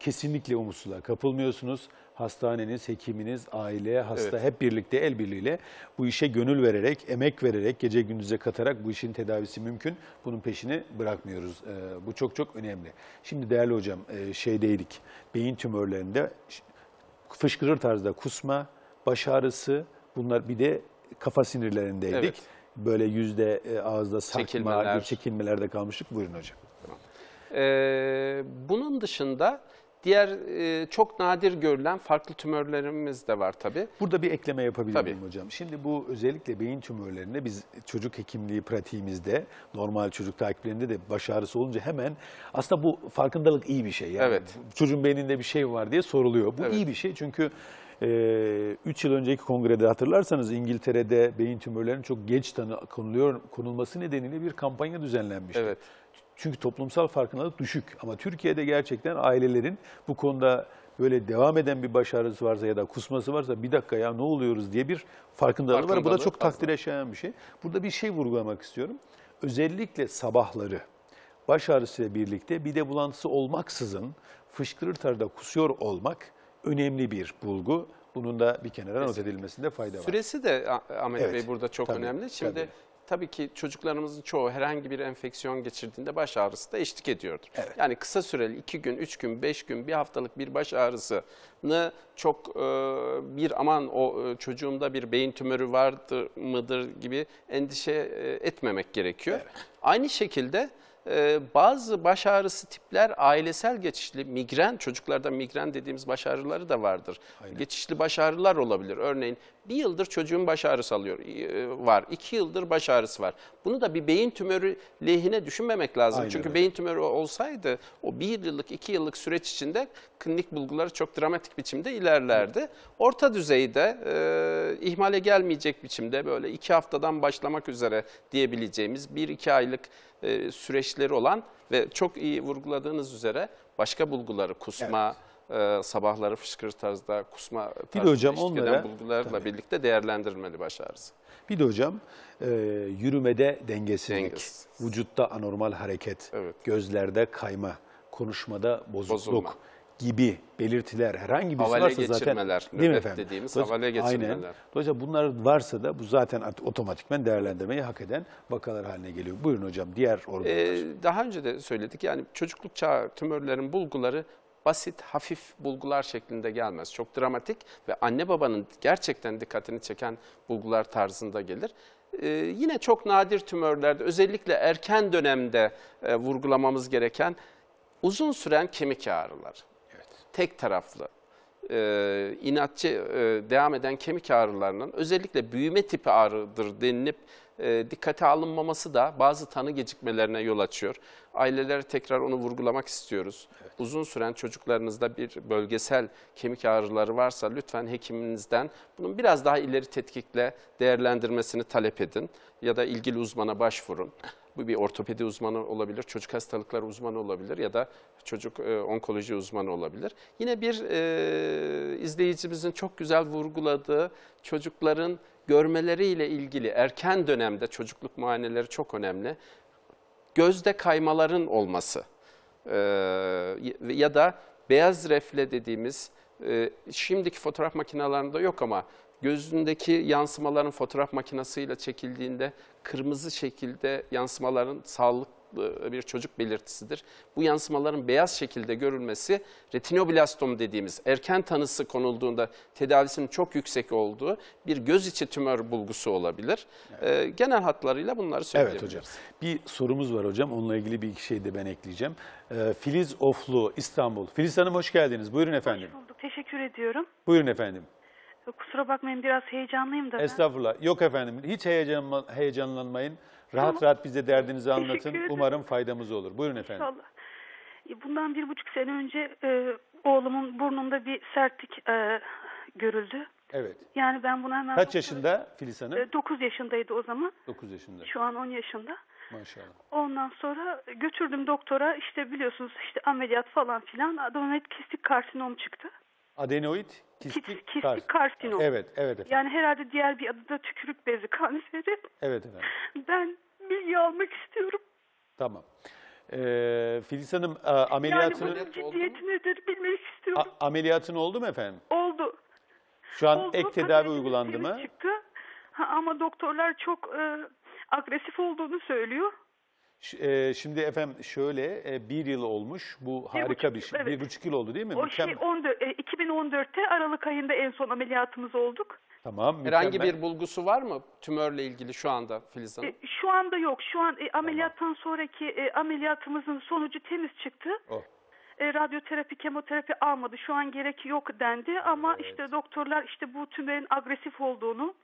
kesinlikle umutsuzluğa kapılmıyorsunuz. Hastaneniz, hekiminiz, aile, hasta evet. hep birlikte el birliğiyle bu işe gönül vererek, emek vererek, gece gündüze katarak bu işin tedavisi mümkün. Bunun peşini bırakmıyoruz. Ee, bu çok çok önemli. Şimdi değerli hocam e, şeydeydik, beyin tümörlerinde fışkırır tarzda kusma, baş ağrısı bunlar bir de kafa sinirlerindeydik. Evet. Böyle yüzde e, ağızda sarkma, Çekilmeler. çekilmelerde kalmıştık. Buyurun hocam. Ee, bunun dışında diğer e, çok nadir görülen farklı tümörlerimiz de var tabii. Burada bir ekleme yapabilirim hocam? Şimdi bu özellikle beyin tümörlerinde biz çocuk hekimliği pratiğimizde, normal çocuk takiplerinde de baş ağrısı olunca hemen aslında bu farkındalık iyi bir şey. Yani Evet. Çocuğun beyninde bir şey var diye soruluyor. Bu Evet. iyi bir şey çünkü 3 ee, yıl önceki kongrede hatırlarsanız İngiltere'de beyin tümörlerinin çok geç tanı konuluyor, konulması nedeniyle bir kampanya düzenlenmişti. Evet. Çünkü toplumsal farkındalık düşük ama Türkiye'de gerçekten ailelerin bu konuda böyle devam eden bir başarısı varsa ya da kusması varsa bir dakika ya ne oluyoruz diye bir farkındalık, farkındalık var. Bu da çok takdir şayan bir şey. Burada bir şey vurgulamak istiyorum. Özellikle sabahları baş ağrısıyla birlikte bir de bulantısı olmaksızın fışkırır tarzda kusuyor olmak önemli bir bulgu. Bunun da bir kenara Kesinlikle. not edilmesinde fayda var. Süresi de Ahmet evet, Bey burada çok tabii, önemli. Şimdi tabii. tabii ki çocuklarımızın çoğu herhangi bir enfeksiyon geçirdiğinde baş ağrısı da eşlik ediyordur. Evet. Yani kısa süreli 2 gün, 3 gün, 5 gün, bir haftalık bir baş ağrısını çok e, bir aman o e, çocuğumda bir beyin tümörü vardır mıdır gibi endişe e, etmemek gerekiyor. Evet. Aynı şekilde ee, bazı baş ağrısı tipler ailesel geçişli migren, çocuklarda migren dediğimiz baş ağrıları da vardır. Aynen. Geçişli baş ağrılar olabilir. Örneğin bir yıldır çocuğun baş ağrısı alıyor, e, var. iki yıldır baş ağrısı var. Bunu da bir beyin tümörü lehine düşünmemek lazım. Aynen Çünkü öyle. beyin tümörü olsaydı o bir yıllık, iki yıllık süreç içinde klinik bulguları çok dramatik biçimde ilerlerdi. Orta düzeyde e, ihmale gelmeyecek biçimde böyle iki haftadan başlamak üzere diyebileceğimiz bir iki aylık e, süreçleri olan ve çok iyi vurguladığınız üzere başka bulguları kusma, evet e, sabahları fışkırır tarzda kusma tarzda hocam onlara, bulgularla tabii. birlikte değerlendirmeli baş ağrısı. Bir de hocam e, yürümede dengesizlik, Dengesiz. vücutta anormal hareket, evet. gözlerde kayma, konuşmada bozukluk Bozulma. gibi belirtiler herhangi bir havale varsa geçirmeler, zaten değil mi efendim? dediğimiz havale geçirmeler. Aynen. Dolayısıyla bunlar varsa da bu zaten otomatikmen değerlendirmeyi hak eden vakalar haline geliyor. Buyurun hocam diğer organlar. Ee, daha önce de söyledik yani çocukluk çağı tümörlerin bulguları basit, hafif bulgular şeklinde gelmez. Çok dramatik ve anne babanın gerçekten dikkatini çeken bulgular tarzında gelir. Ee, yine çok nadir tümörlerde özellikle erken dönemde e, vurgulamamız gereken uzun süren kemik ağrılar. Evet. Tek taraflı e, inatçı e, devam eden kemik ağrılarının özellikle büyüme tipi ağrıdır denilip e, dikkate alınmaması da bazı tanı gecikmelerine yol açıyor. Ailelere tekrar onu vurgulamak istiyoruz. Evet. Uzun süren çocuklarınızda bir bölgesel kemik ağrıları varsa lütfen hekiminizden bunun biraz daha ileri tetkikle değerlendirmesini talep edin ya da ilgili uzmana başvurun. Bu bir ortopedi uzmanı olabilir, çocuk hastalıkları uzmanı olabilir ya da çocuk e, onkoloji uzmanı olabilir. Yine bir e, izleyicimizin çok güzel vurguladığı çocukların görmeleriyle ilgili erken dönemde çocukluk muayeneleri çok önemli. Gözde kaymaların olması e, ya da beyaz refle dediğimiz e, şimdiki fotoğraf makinalarında yok ama gözündeki yansımaların fotoğraf makinesiyle çekildiğinde kırmızı şekilde yansımaların sağlık e, bir çocuk belirtisidir. Bu yansımaların beyaz şekilde görülmesi retinoblastom dediğimiz erken tanısı konulduğunda tedavisinin çok yüksek olduğu bir göz içi tümör bulgusu olabilir. Evet. E, genel hatlarıyla bunları söyleyebiliriz. Evet hocam. Bir sorumuz var hocam. Onunla ilgili bir iki şey de ben ekleyeceğim. E, Filiz Oflu İstanbul. Filiz Hanım hoş geldiniz. Buyurun efendim. Hoş bulduk. Teşekkür ediyorum. Buyurun efendim. Kusura bakmayın biraz heyecanlıyım da. Estağfurullah. Yok efendim hiç heyecan, heyecanlanmayın. Rahat tamam. rahat bize derdinizi anlatın. Umarım faydamız olur. Buyurun efendim. İnşallah. E, bundan bir buçuk sene önce e, oğlumun burnunda bir sertlik e, görüldü. Evet. Yani ben buna hemen... Kaç yaşında Filiz Hanım? E, 9 yaşındaydı o zaman. 9 yaşında. Şu an 10 yaşında. Maşallah. Ondan sonra götürdüm doktora İşte biliyorsunuz işte ameliyat falan filan adenoid kistik karsinom çıktı. Adenoid kistik, kistik kars. karsinom. Evet, evet efendim. Yani herhalde diğer bir adı da tükürük bezi kanseri. Evet efendim. Ben bilgi almak istiyorum. Tamam. Ee, Filiz Hanım a, ameliyatını... Yani bunun ciddiyeti nedir bilmek istiyorum. A, ameliyatın oldu mu efendim? Oldu. Şu an oldu. ek tedavi uygulandı mı? Çıktı. Ha, ama doktorlar çok e, agresif olduğunu söylüyor. E, şimdi efendim şöyle e, bir yıl olmuş bu harika bir, buçuk, bir şey. Evet. Bir buçuk yıl oldu değil mi? O şey Mükemmel. şey 14, 2014'te Aralık ayında en son ameliyatımız olduk. Tamam. Mükemmel. Herhangi bir bulgusu var mı tümörle ilgili şu anda Filiz Hanım? E, şu anda yok. Şu an e, ameliyattan tamam. sonraki e, ameliyatımızın sonucu temiz çıktı. Oh. E, radyoterapi, kemoterapi almadı. Şu an gerek yok dendi ama evet. işte doktorlar işte bu tümörün agresif olduğunu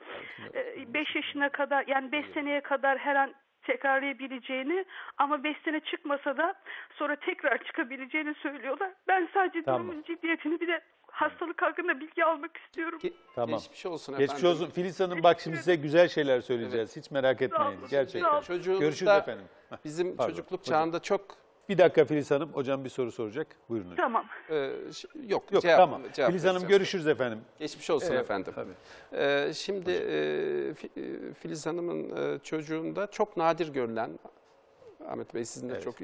5 e, yaşına kadar yani 5 seneye kadar her an tekrarlayabileceğini ama 5 sene çıkmasa da sonra tekrar çıkabileceğini söylüyorlar. Ben sadece tamam. durumun ciddiyetini bir de hastalık hakkında bilgi almak istiyorum. Ge tamam. Geçmiş olsun efendim. Geçmiş olsun. Filiz Hanım bak şimdi size güzel şeyler söyleyeceğiz. Hiç merak etmeyin. Sağ Gerçekten. Sağ Görüşürüz da efendim. Bizim Pardon. çocukluk çağında çok... Bir dakika Filiz Hanım. Hocam bir soru soracak. Buyurun hocam. Tamam. Ee, yok, yok cevap, tamam. Cevap Filiz Hanım görüşürüz efendim. Geçmiş olsun ee, efendim. Tabii. Ee, şimdi e, e, Filiz Hanım'ın e, çocuğunda çok nadir görülen Ahmet Bey sizin de evet. çok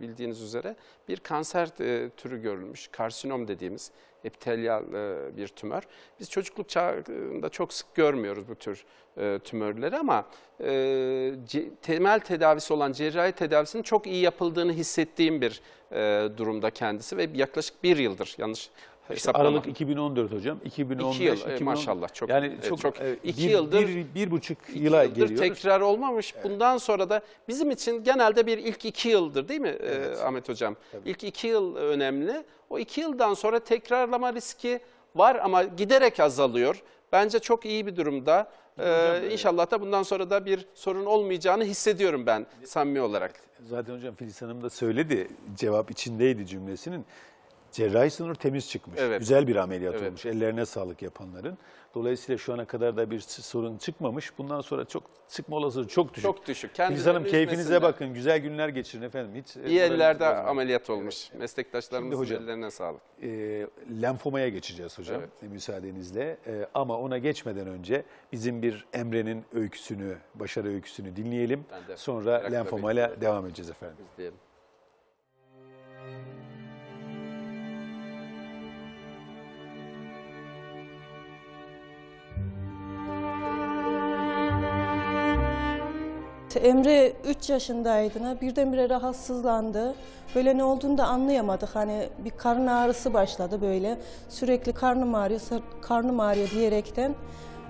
bildiğiniz üzere bir kanser e, türü görülmüş. Karsinom dediğimiz epitelyal e, bir tümör. Biz çocukluk çağında çok sık görmüyoruz bu tür e, tümörleri ama e, temel tedavisi olan cerrahi tedavisinin çok iyi yapıldığını hissettiğim bir durumda kendisi ve yaklaşık bir yıldır yanlış hesaplama. Aralık 2014 hocam. 2015, iki yıl 2010, e, maşallah çok. Yani e, çok, çok e, iki bir, yıldır bir, bir buçuk iki yıla geliyor. tekrar olmamış. Evet. Bundan sonra da bizim için genelde bir ilk iki yıldır değil mi evet. e, Ahmet hocam? Tabii. İlk iki yıl önemli. O iki yıldan sonra tekrarlama riski var ama giderek azalıyor. Bence çok iyi bir durumda. Ee, inşallah da bundan sonra da bir sorun olmayacağını hissediyorum ben samimi olarak. Zaten hocam Filiz Hanım da söyledi, cevap içindeydi cümlesinin cerrahi sınır temiz çıkmış. Evet. Güzel bir ameliyat evet. olmuş. Ellerine sağlık yapanların. Dolayısıyla şu ana kadar da bir sorun çıkmamış. Bundan sonra çok çıkma olasılığı çok düşük. Çok düşük. Filiz Hanım keyfinize bakın. Güzel günler geçirin efendim. Hiç e, İyi ellerde lazım. ameliyat olmuş. Evet. Meslektaşlarımızın hocam, ellerine sağlık. E, lenfomaya geçeceğiz hocam evet. E, müsaadenizle. E, ama ona geçmeden önce bizim bir Emre'nin öyküsünü, başarı öyküsünü dinleyelim. Sonra lenfomayla devam edeceğiz efendim. İzleyelim. Emre 3 yaşındaydına Birdenbire rahatsızlandı. Böyle ne olduğunu da anlayamadık. Hani bir karın ağrısı başladı böyle. Sürekli karnım ağrıyor, karnım ağrıyor diyerekten.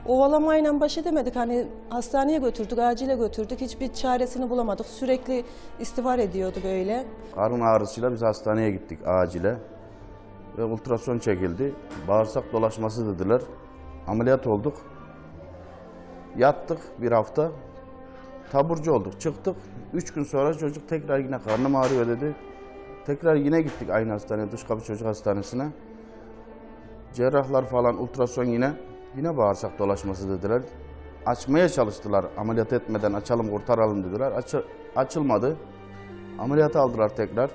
Ovalamayla baş edemedik. Hani hastaneye götürdük, acile götürdük. Hiçbir çaresini bulamadık. Sürekli istivar ediyordu böyle. Karın ağrısıyla biz hastaneye gittik acile. Ve ultrason çekildi. Bağırsak dolaşması dediler. Ameliyat olduk. Yattık bir hafta taburcu olduk. Çıktık. Üç gün sonra çocuk tekrar yine karnım ağrıyor dedi. Tekrar yine gittik aynı hastaneye, dış Duşkapı Çocuk Hastanesi'ne. Cerrahlar falan ultrason yine. Yine bağırsak dolaşması dediler. Açmaya çalıştılar. Ameliyat etmeden açalım, kurtaralım dediler. Aç açılmadı. Ameliyat aldılar tekrar.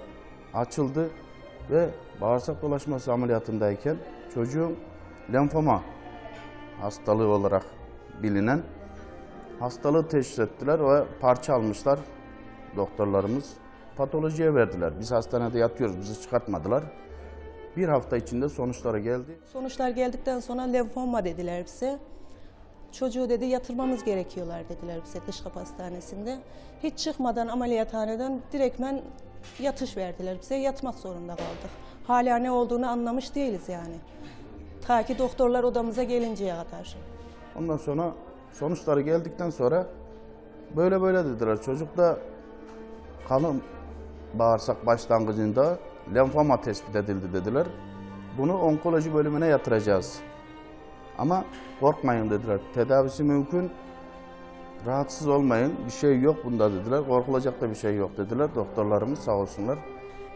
Açıldı ve bağırsak dolaşması ameliyatındayken çocuğun lenfoma hastalığı olarak bilinen Hastalığı teşhis ettiler ve parça almışlar doktorlarımız. Patolojiye verdiler. Biz hastanede yatıyoruz, bizi çıkartmadılar. Bir hafta içinde sonuçlara geldi. Sonuçlar geldikten sonra lenfoma dediler bize. Çocuğu dedi yatırmamız gerekiyorlar dediler bize Kışkap Hastanesi'nde. Hiç çıkmadan ameliyathaneden direktmen yatış verdiler bize. Yatmak zorunda kaldık. Hala ne olduğunu anlamış değiliz yani. Ta ki doktorlar odamıza gelinceye kadar. Ondan sonra Sonuçları geldikten sonra böyle böyle dediler. Çocukta kanın bağırsak başlangıcında lenfoma tespit edildi dediler. Bunu onkoloji bölümüne yatıracağız. Ama korkmayın dediler. Tedavisi mümkün. Rahatsız olmayın. Bir şey yok bunda dediler. Korkulacak da bir şey yok dediler. Doktorlarımız sağ olsunlar.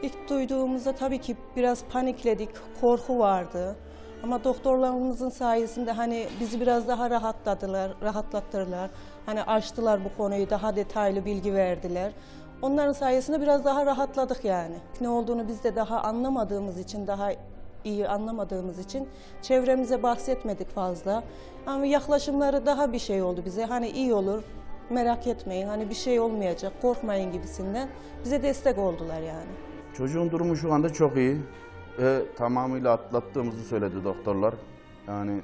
İlk duyduğumuzda tabii ki biraz panikledik. Korku vardı. Ama doktorlarımızın sayesinde hani bizi biraz daha rahatladılar, rahatlattırlar. Hani açtılar bu konuyu, daha detaylı bilgi verdiler. Onların sayesinde biraz daha rahatladık yani. Ne olduğunu biz de daha anlamadığımız için, daha iyi anlamadığımız için çevremize bahsetmedik fazla. Ama yaklaşımları daha bir şey oldu bize. Hani iyi olur, merak etmeyin, hani bir şey olmayacak, korkmayın gibisinden bize destek oldular yani. Çocuğun durumu şu anda çok iyi ve tamamıyla atlattığımızı söyledi doktorlar. Yani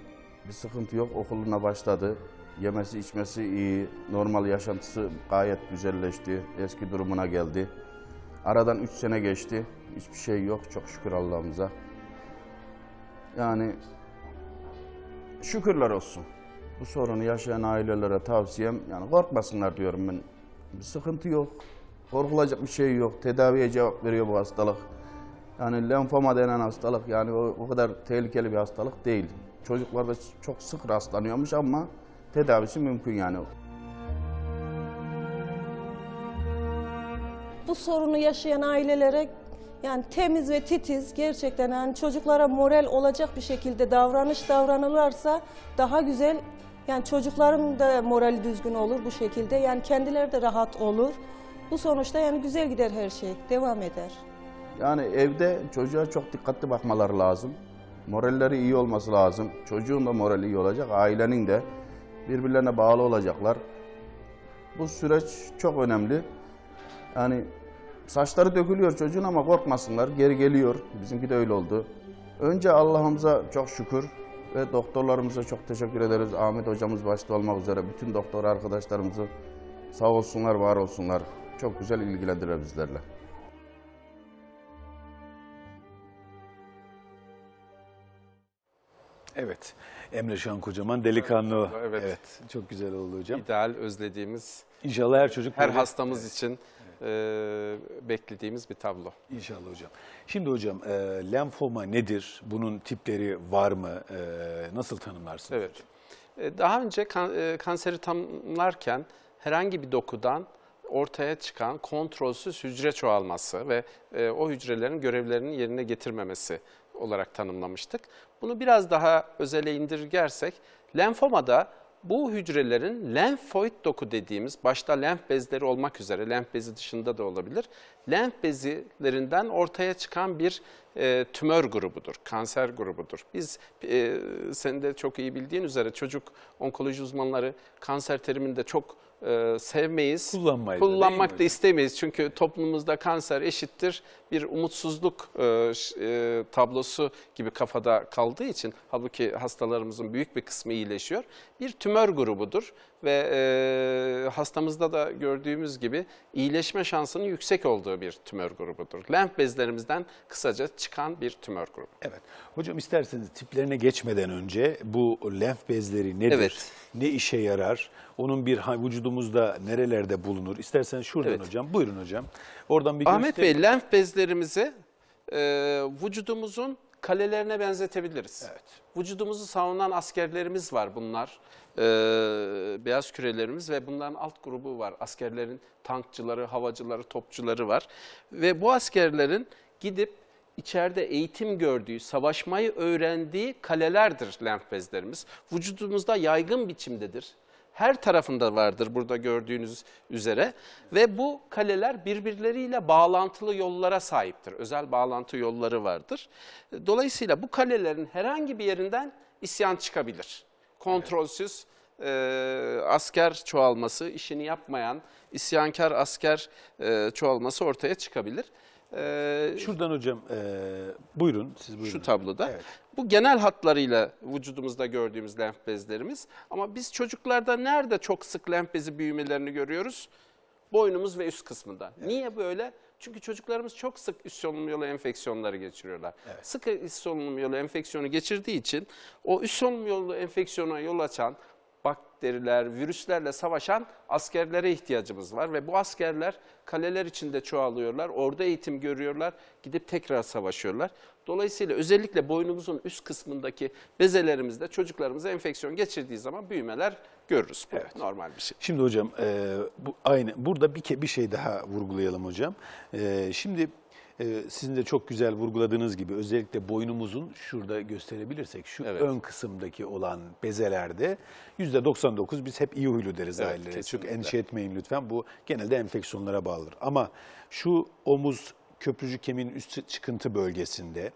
bir sıkıntı yok, okuluna başladı. Yemesi içmesi iyi, normal yaşantısı gayet güzelleşti, eski durumuna geldi. Aradan üç sene geçti, hiçbir şey yok çok şükür Allah'ımıza. Yani şükürler olsun. Bu sorunu yaşayan ailelere tavsiyem, yani korkmasınlar diyorum ben. Bir sıkıntı yok, korkulacak bir şey yok, tedaviye cevap veriyor bu hastalık. Yani lenfoma denen hastalık yani o, o kadar tehlikeli bir hastalık değil. Çocuklarda çok sık rastlanıyormuş ama tedavisi mümkün yani. Bu sorunu yaşayan ailelere yani temiz ve titiz gerçekten yani çocuklara moral olacak bir şekilde davranış davranırlarsa daha güzel yani çocukların da morali düzgün olur bu şekilde. Yani kendileri de rahat olur. Bu sonuçta yani güzel gider her şey. Devam eder. Yani evde çocuğa çok dikkatli bakmaları lazım. Moralleri iyi olması lazım. Çocuğun da morali iyi olacak, ailenin de. Birbirlerine bağlı olacaklar. Bu süreç çok önemli. Yani saçları dökülüyor çocuğun ama korkmasınlar. Geri geliyor. Bizimki de öyle oldu. Önce Allah'ımıza çok şükür ve doktorlarımıza çok teşekkür ederiz. Ahmet hocamız başta olmak üzere bütün doktor arkadaşlarımızı sağ olsunlar, var olsunlar. Çok güzel ilgilendiler bizlerle. Evet. Emre Şan Kocaman delikanlı. Evet. evet. Çok güzel oldu hocam. İdeal özlediğimiz. İnşallah her çocuk. Her hastamız evet. için e, beklediğimiz bir tablo. İnşallah hocam. Şimdi hocam e, lenfoma nedir? Bunun tipleri var mı? E, nasıl tanımlarsınız? Evet. E, daha önce kan, e, kanseri tanımlarken herhangi bir dokudan ortaya çıkan kontrolsüz hücre çoğalması ve e, o hücrelerin görevlerini yerine getirmemesi olarak tanımlamıştık. Bunu biraz daha özele indirgersek lenfomada bu hücrelerin lenfoid doku dediğimiz başta lenf bezleri olmak üzere lenf bezi dışında da olabilir. Lenf bezilerinden ortaya çıkan bir e, tümör grubudur, kanser grubudur. Biz e, senin de çok iyi bildiğin üzere çocuk onkoloji uzmanları kanser teriminde çok e, sevmeyiz. Kullanmayı Kullanmak da, da istemeyiz. Çünkü toplumumuzda kanser eşittir bir umutsuzluk e, e, tablosu gibi kafada kaldığı için halbuki hastalarımızın büyük bir kısmı iyileşiyor. Bir tümör grubudur ve e, hastamızda da gördüğümüz gibi iyileşme şansının yüksek olduğu bir tümör grubudur. Lenf bezlerimizden kısaca çıkan bir tümör grubu. Evet. Hocam isterseniz tiplerine geçmeden önce bu lenf bezleri nedir? Evet. Ne işe yarar? Onun bir vücudumuzda nerelerde bulunur? İsterseniz şuradan evet. hocam. Buyurun hocam. Oradan bir Ahmet göster Bey lenf bezlerimizi e, vücudumuzun kalelerine benzetebiliriz. Evet. Vücudumuzu savunan askerlerimiz var bunlar e, beyaz kürelerimiz ve bunların alt grubu var. Askerlerin tankçıları, havacıları, topçuları var. Ve bu askerlerin gidip içeride eğitim gördüğü, savaşmayı öğrendiği kalelerdir lenf bezlerimiz. Vücudumuzda yaygın biçimdedir. Her tarafında vardır burada gördüğünüz üzere ve bu kaleler birbirleriyle bağlantılı yollara sahiptir. Özel bağlantı yolları vardır. Dolayısıyla bu kalelerin herhangi bir yerinden isyan çıkabilir kontrolsüz e, asker çoğalması, işini yapmayan isyankar asker e, çoğalması ortaya çıkabilir. E, Şuradan hocam, e, buyurun siz buyurun. Şu tabloda. Evet. Bu genel hatlarıyla vücudumuzda gördüğümüz lenf bezlerimiz. Ama biz çocuklarda nerede çok sık lenf bezi büyümelerini görüyoruz? Boynumuz ve üst kısmında. Evet. Niye böyle? Çünkü çocuklarımız çok sık üst solunum yolu enfeksiyonları geçiriyorlar. Evet. Sık üst solunum yolu enfeksiyonu geçirdiği için o üst solunum yolu enfeksiyona yol açan bakteriler, virüslerle savaşan askerlere ihtiyacımız var ve bu askerler kaleler içinde çoğalıyorlar, orada eğitim görüyorlar, gidip tekrar savaşıyorlar. Dolayısıyla özellikle boynumuzun üst kısmındaki bezelerimizde çocuklarımıza enfeksiyon geçirdiği zaman büyümeler görürüz. Bu evet. normal bir şey. Şimdi hocam e, bu aynı burada bir bir şey daha vurgulayalım hocam. E, şimdi e, sizin de çok güzel vurguladığınız gibi özellikle boynumuzun şurada gösterebilirsek şu evet. ön kısımdaki olan bezelerde yüzde %99 biz hep iyi huylu deriz evet, ailelere. Çok endişe etmeyin lütfen bu genelde enfeksiyonlara bağlıdır. Ama şu omuz köprücük kemiğin üst çıkıntı bölgesinde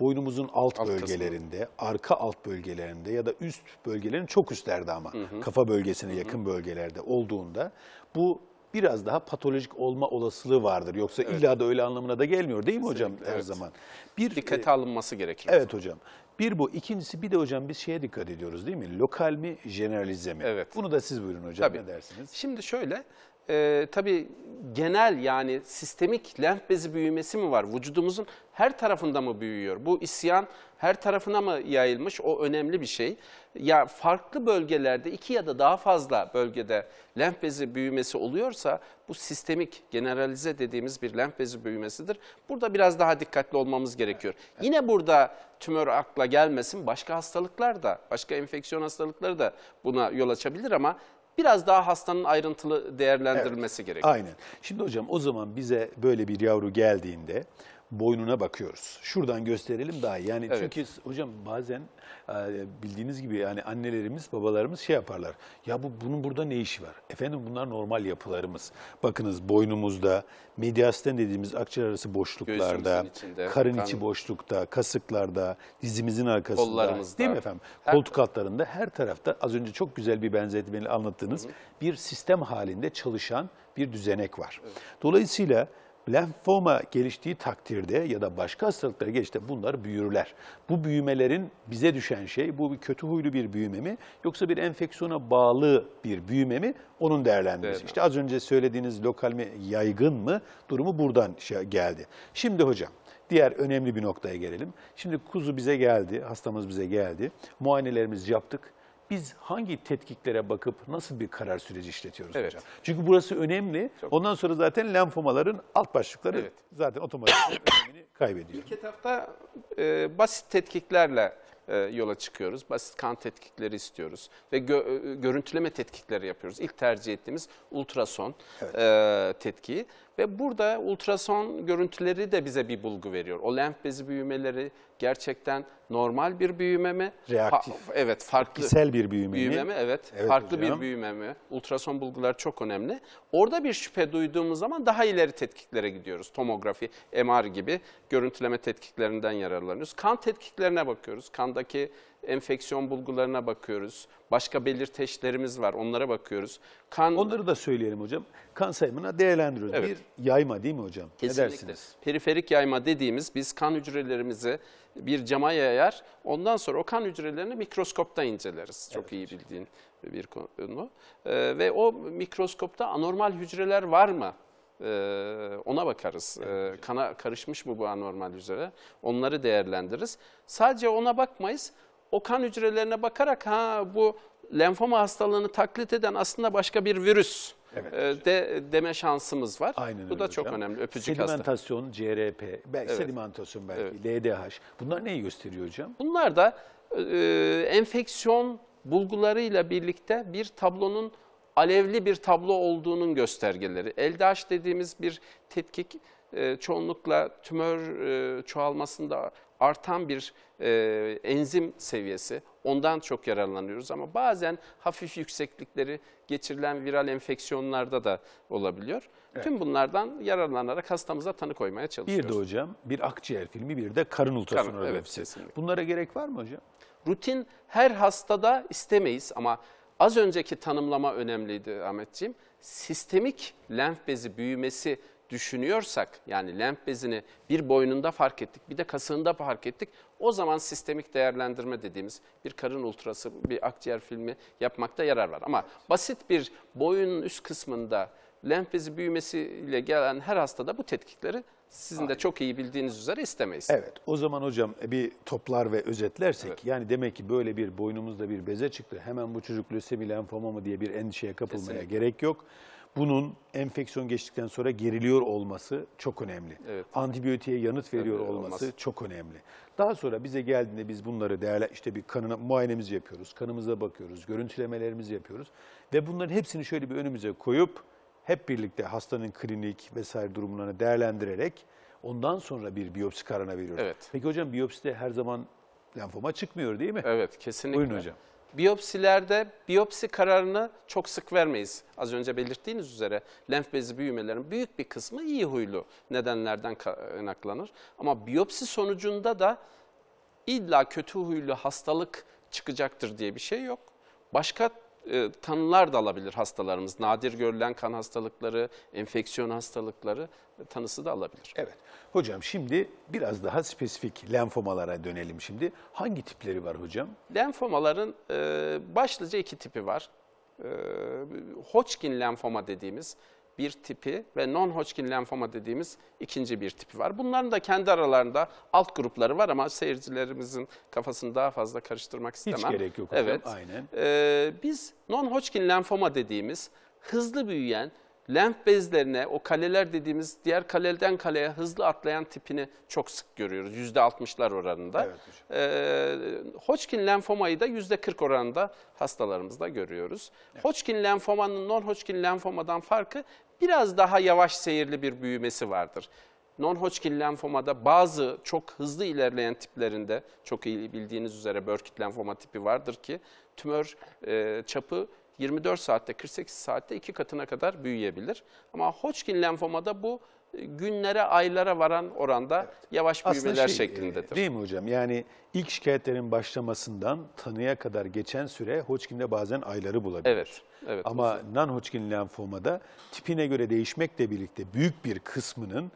boynumuzun alt, alt bölgelerinde, kısmı. arka alt bölgelerinde ya da üst bölgelerin çok üstlerde ama hı hı. kafa bölgesine hı hı. yakın bölgelerde olduğunda bu biraz daha patolojik olma olasılığı vardır. Yoksa evet. illa da öyle anlamına da gelmiyor değil mi Kesinlikle, hocam her zaman? Bir dikkate e, alınması gerekir. Evet hocam. Bir bu. ikincisi bir de hocam biz şeye dikkat ediyoruz değil mi? Lokal mi, jeneralize mi? Evet. Bunu da siz buyurun hocam Tabii. ne dersiniz? Şimdi şöyle e, tabii genel yani sistemik lenf bezi büyümesi mi var? Vücudumuzun her tarafında mı büyüyor? Bu isyan her tarafına mı yayılmış? O önemli bir şey. Ya farklı bölgelerde iki ya da daha fazla bölgede lenf bezi büyümesi oluyorsa bu sistemik generalize dediğimiz bir lenf bezi büyümesidir. Burada biraz daha dikkatli olmamız gerekiyor. Evet. Yine burada tümör akla gelmesin. Başka hastalıklar da, başka enfeksiyon hastalıkları da buna yol açabilir ama biraz daha hastanın ayrıntılı değerlendirilmesi evet, gerekiyor. Aynen. Şimdi hocam o zaman bize böyle bir yavru geldiğinde boynuna bakıyoruz. Şuradan gösterelim daha iyi. Yani evet. çünkü hocam bazen e, bildiğiniz gibi yani annelerimiz, babalarımız şey yaparlar. Ya bu bunun burada ne işi var? Efendim bunlar normal yapılarımız. Bakınız boynumuzda, medyasten dediğimiz akciğer arası boşluklarda, içinde, karın kan... içi boşlukta, kasıklarda, dizimizin arkasında, kollarımızda. değil mi efendim? Her... Koltuk altlarında her tarafta az önce çok güzel bir benzetmeli anlattığınız Hı -hı. bir sistem halinde çalışan bir düzenek var. Evet. Dolayısıyla lenfoma geliştiği takdirde ya da başka hastalıklara geçti, bunlar büyürler. Bu büyümelerin bize düşen şey bu bir kötü huylu bir büyüme mi yoksa bir enfeksiyona bağlı bir büyüme mi onun değerlendirmesi. Evet. İşte az önce söylediğiniz lokal mi yaygın mı durumu buradan geldi. Şimdi hocam Diğer önemli bir noktaya gelelim. Şimdi kuzu bize geldi, hastamız bize geldi. Muayenelerimizi yaptık biz hangi tetkiklere bakıp nasıl bir karar süreci işletiyoruz evet. hocam? Çünkü burası önemli. Çok Ondan sonra zaten lenfomaların alt başlıkları evet. zaten otomatik önemini kaybediyor. İlk etapta e, basit tetkiklerle e, yola çıkıyoruz. Basit kan tetkikleri istiyoruz ve gö e, görüntüleme tetkikleri yapıyoruz. İlk tercih ettiğimiz ultrason evet. e, tetkiği. Ve burada ultrason görüntüleri de bize bir bulgu veriyor. O lenf bezi büyümeleri gerçekten normal bir büyüme mi? Reaktif. Ha, evet, farklı. Etkisel bir büyüme, büyüme mi? mi? Evet, evet, farklı hocam. bir büyüme mi? Ultrason bulgular çok önemli. Orada bir şüphe duyduğumuz zaman daha ileri tetkiklere gidiyoruz. Tomografi, MR gibi görüntüleme tetkiklerinden yararlanıyoruz. Kan tetkiklerine bakıyoruz. Kandaki enfeksiyon bulgularına bakıyoruz. Başka belirteçlerimiz var onlara bakıyoruz. Kan Onları da söyleyelim hocam. Kan sayımına değerlendiriyoruz. Evet. Bir yayma değil mi hocam? Kesinlikle. Ne dersiniz? Periferik yayma dediğimiz biz kan hücrelerimizi bir cama yayar. Ondan sonra o kan hücrelerini mikroskopta inceleriz. Çok evet. iyi bildiğin bir konu. Ee, ve o mikroskopta anormal hücreler var mı? Ee, ona bakarız. Evet. Ee, kana karışmış mı bu anormal hücreler? Onları değerlendiririz. Sadece ona bakmayız o kan hücrelerine bakarak ha bu lenfoma hastalığını taklit eden aslında başka bir virüs evet, e, de, deme şansımız var. Aynen Bu da hocam. çok önemli. Öpücük sedimentasyon, hasta. CRP, belki evet. sedimentasyon belki, evet. LDH. Bunlar neyi gösteriyor hocam? Bunlar da e, e, enfeksiyon bulgularıyla birlikte bir tablonun alevli bir tablo olduğunun göstergeleri. LDH dediğimiz bir tetkik e, çoğunlukla tümör e, çoğalmasında artan bir e, enzim seviyesi. Ondan çok yararlanıyoruz ama bazen hafif yükseklikleri geçirilen viral enfeksiyonlarda da olabiliyor. Evet. Tüm bunlardan yararlanarak hastamıza tanı koymaya çalışıyoruz. Bir de hocam bir akciğer filmi bir de karın ultrasonu Karın, evet, Bunlara gerek var mı hocam? Rutin her hastada istemeyiz ama az önceki tanımlama önemliydi Ahmetciğim. Sistemik lenf bezi büyümesi düşünüyorsak yani lenf bezini bir boynunda fark ettik bir de kasığında fark ettik o zaman sistemik değerlendirme dediğimiz bir karın ultrası bir akciğer filmi yapmakta yarar var. Ama basit bir boyunun üst kısmında lenf bezi büyümesiyle gelen her hastada bu tetkikleri sizin Aynen. de çok iyi bildiğiniz üzere istemeyiz. Evet o zaman hocam e, bir toplar ve özetlersek evet. yani demek ki böyle bir boynumuzda bir beze çıktı hemen bu çocuk lösemi lenfoma mı diye bir endişeye kapılmaya Kesinlikle. gerek yok bunun enfeksiyon geçtikten sonra geriliyor olması çok önemli. Evet. Antibiyotiğe yanıt veriyor evet, olması olmaz. çok önemli. Daha sonra bize geldiğinde biz bunları değerli işte bir kanına muayenemizi yapıyoruz, kanımıza bakıyoruz, görüntülemelerimizi yapıyoruz ve bunların hepsini şöyle bir önümüze koyup hep birlikte hastanın klinik vesaire durumlarını değerlendirerek ondan sonra bir biyopsi kararına veriyoruz. Evet. Peki hocam biyopside her zaman lenfoma çıkmıyor değil mi? Evet, kesinlikle. Buyurun hocam. Biyopsilerde biyopsi kararını çok sık vermeyiz. Az önce belirttiğiniz üzere lenf bezi büyümelerin büyük bir kısmı iyi huylu nedenlerden kaynaklanır. Ama biyopsi sonucunda da illa kötü huylu hastalık çıkacaktır diye bir şey yok. Başka e, tanılar da alabilir hastalarımız. Nadir görülen kan hastalıkları, enfeksiyon hastalıkları e, tanısı da alabilir. Evet. Hocam şimdi biraz daha spesifik lenfomalara dönelim şimdi. Hangi tipleri var hocam? Lenfomaların e, başlıca iki tipi var. E, Hodgkin lenfoma dediğimiz bir tipi ve non-Hodgkin lenfoma dediğimiz ikinci bir tipi var. Bunların da kendi aralarında alt grupları var ama seyircilerimizin kafasını daha fazla karıştırmak istemem. Hiç gerek yok hocam. Evet. Aynen. Ee, biz non-Hodgkin lenfoma dediğimiz hızlı büyüyen lenf bezlerine o kaleler dediğimiz diğer kaleden kaleye hızlı atlayan tipini çok sık görüyoruz. Yüzde altmışlar oranında. Evet Ee, Hodgkin lenfomayı da yüzde kırk oranında hastalarımızda görüyoruz. Evet. Hodgkin lenfomanın non-Hodgkin lenfomadan farkı biraz daha yavaş seyirli bir büyümesi vardır. Non-Hodgkin lenfomada bazı çok hızlı ilerleyen tiplerinde, çok iyi bildiğiniz üzere Burkitt lenfoma tipi vardır ki tümör e, çapı 24 saatte 48 saatte iki katına kadar büyüyebilir. Ama Hodgkin lenfomada bu günlere, aylara varan oranda evet. yavaş büyümeler Aslında şey, şeklindedir. Değil mi hocam? Yani ilk şikayetlerin başlamasından tanıya kadar geçen süre Hodgkin'de bazen ayları bulabilir. Evet. evet Ama non-Hodgkin lenfomada tipine göre değişmekle birlikte büyük bir kısmının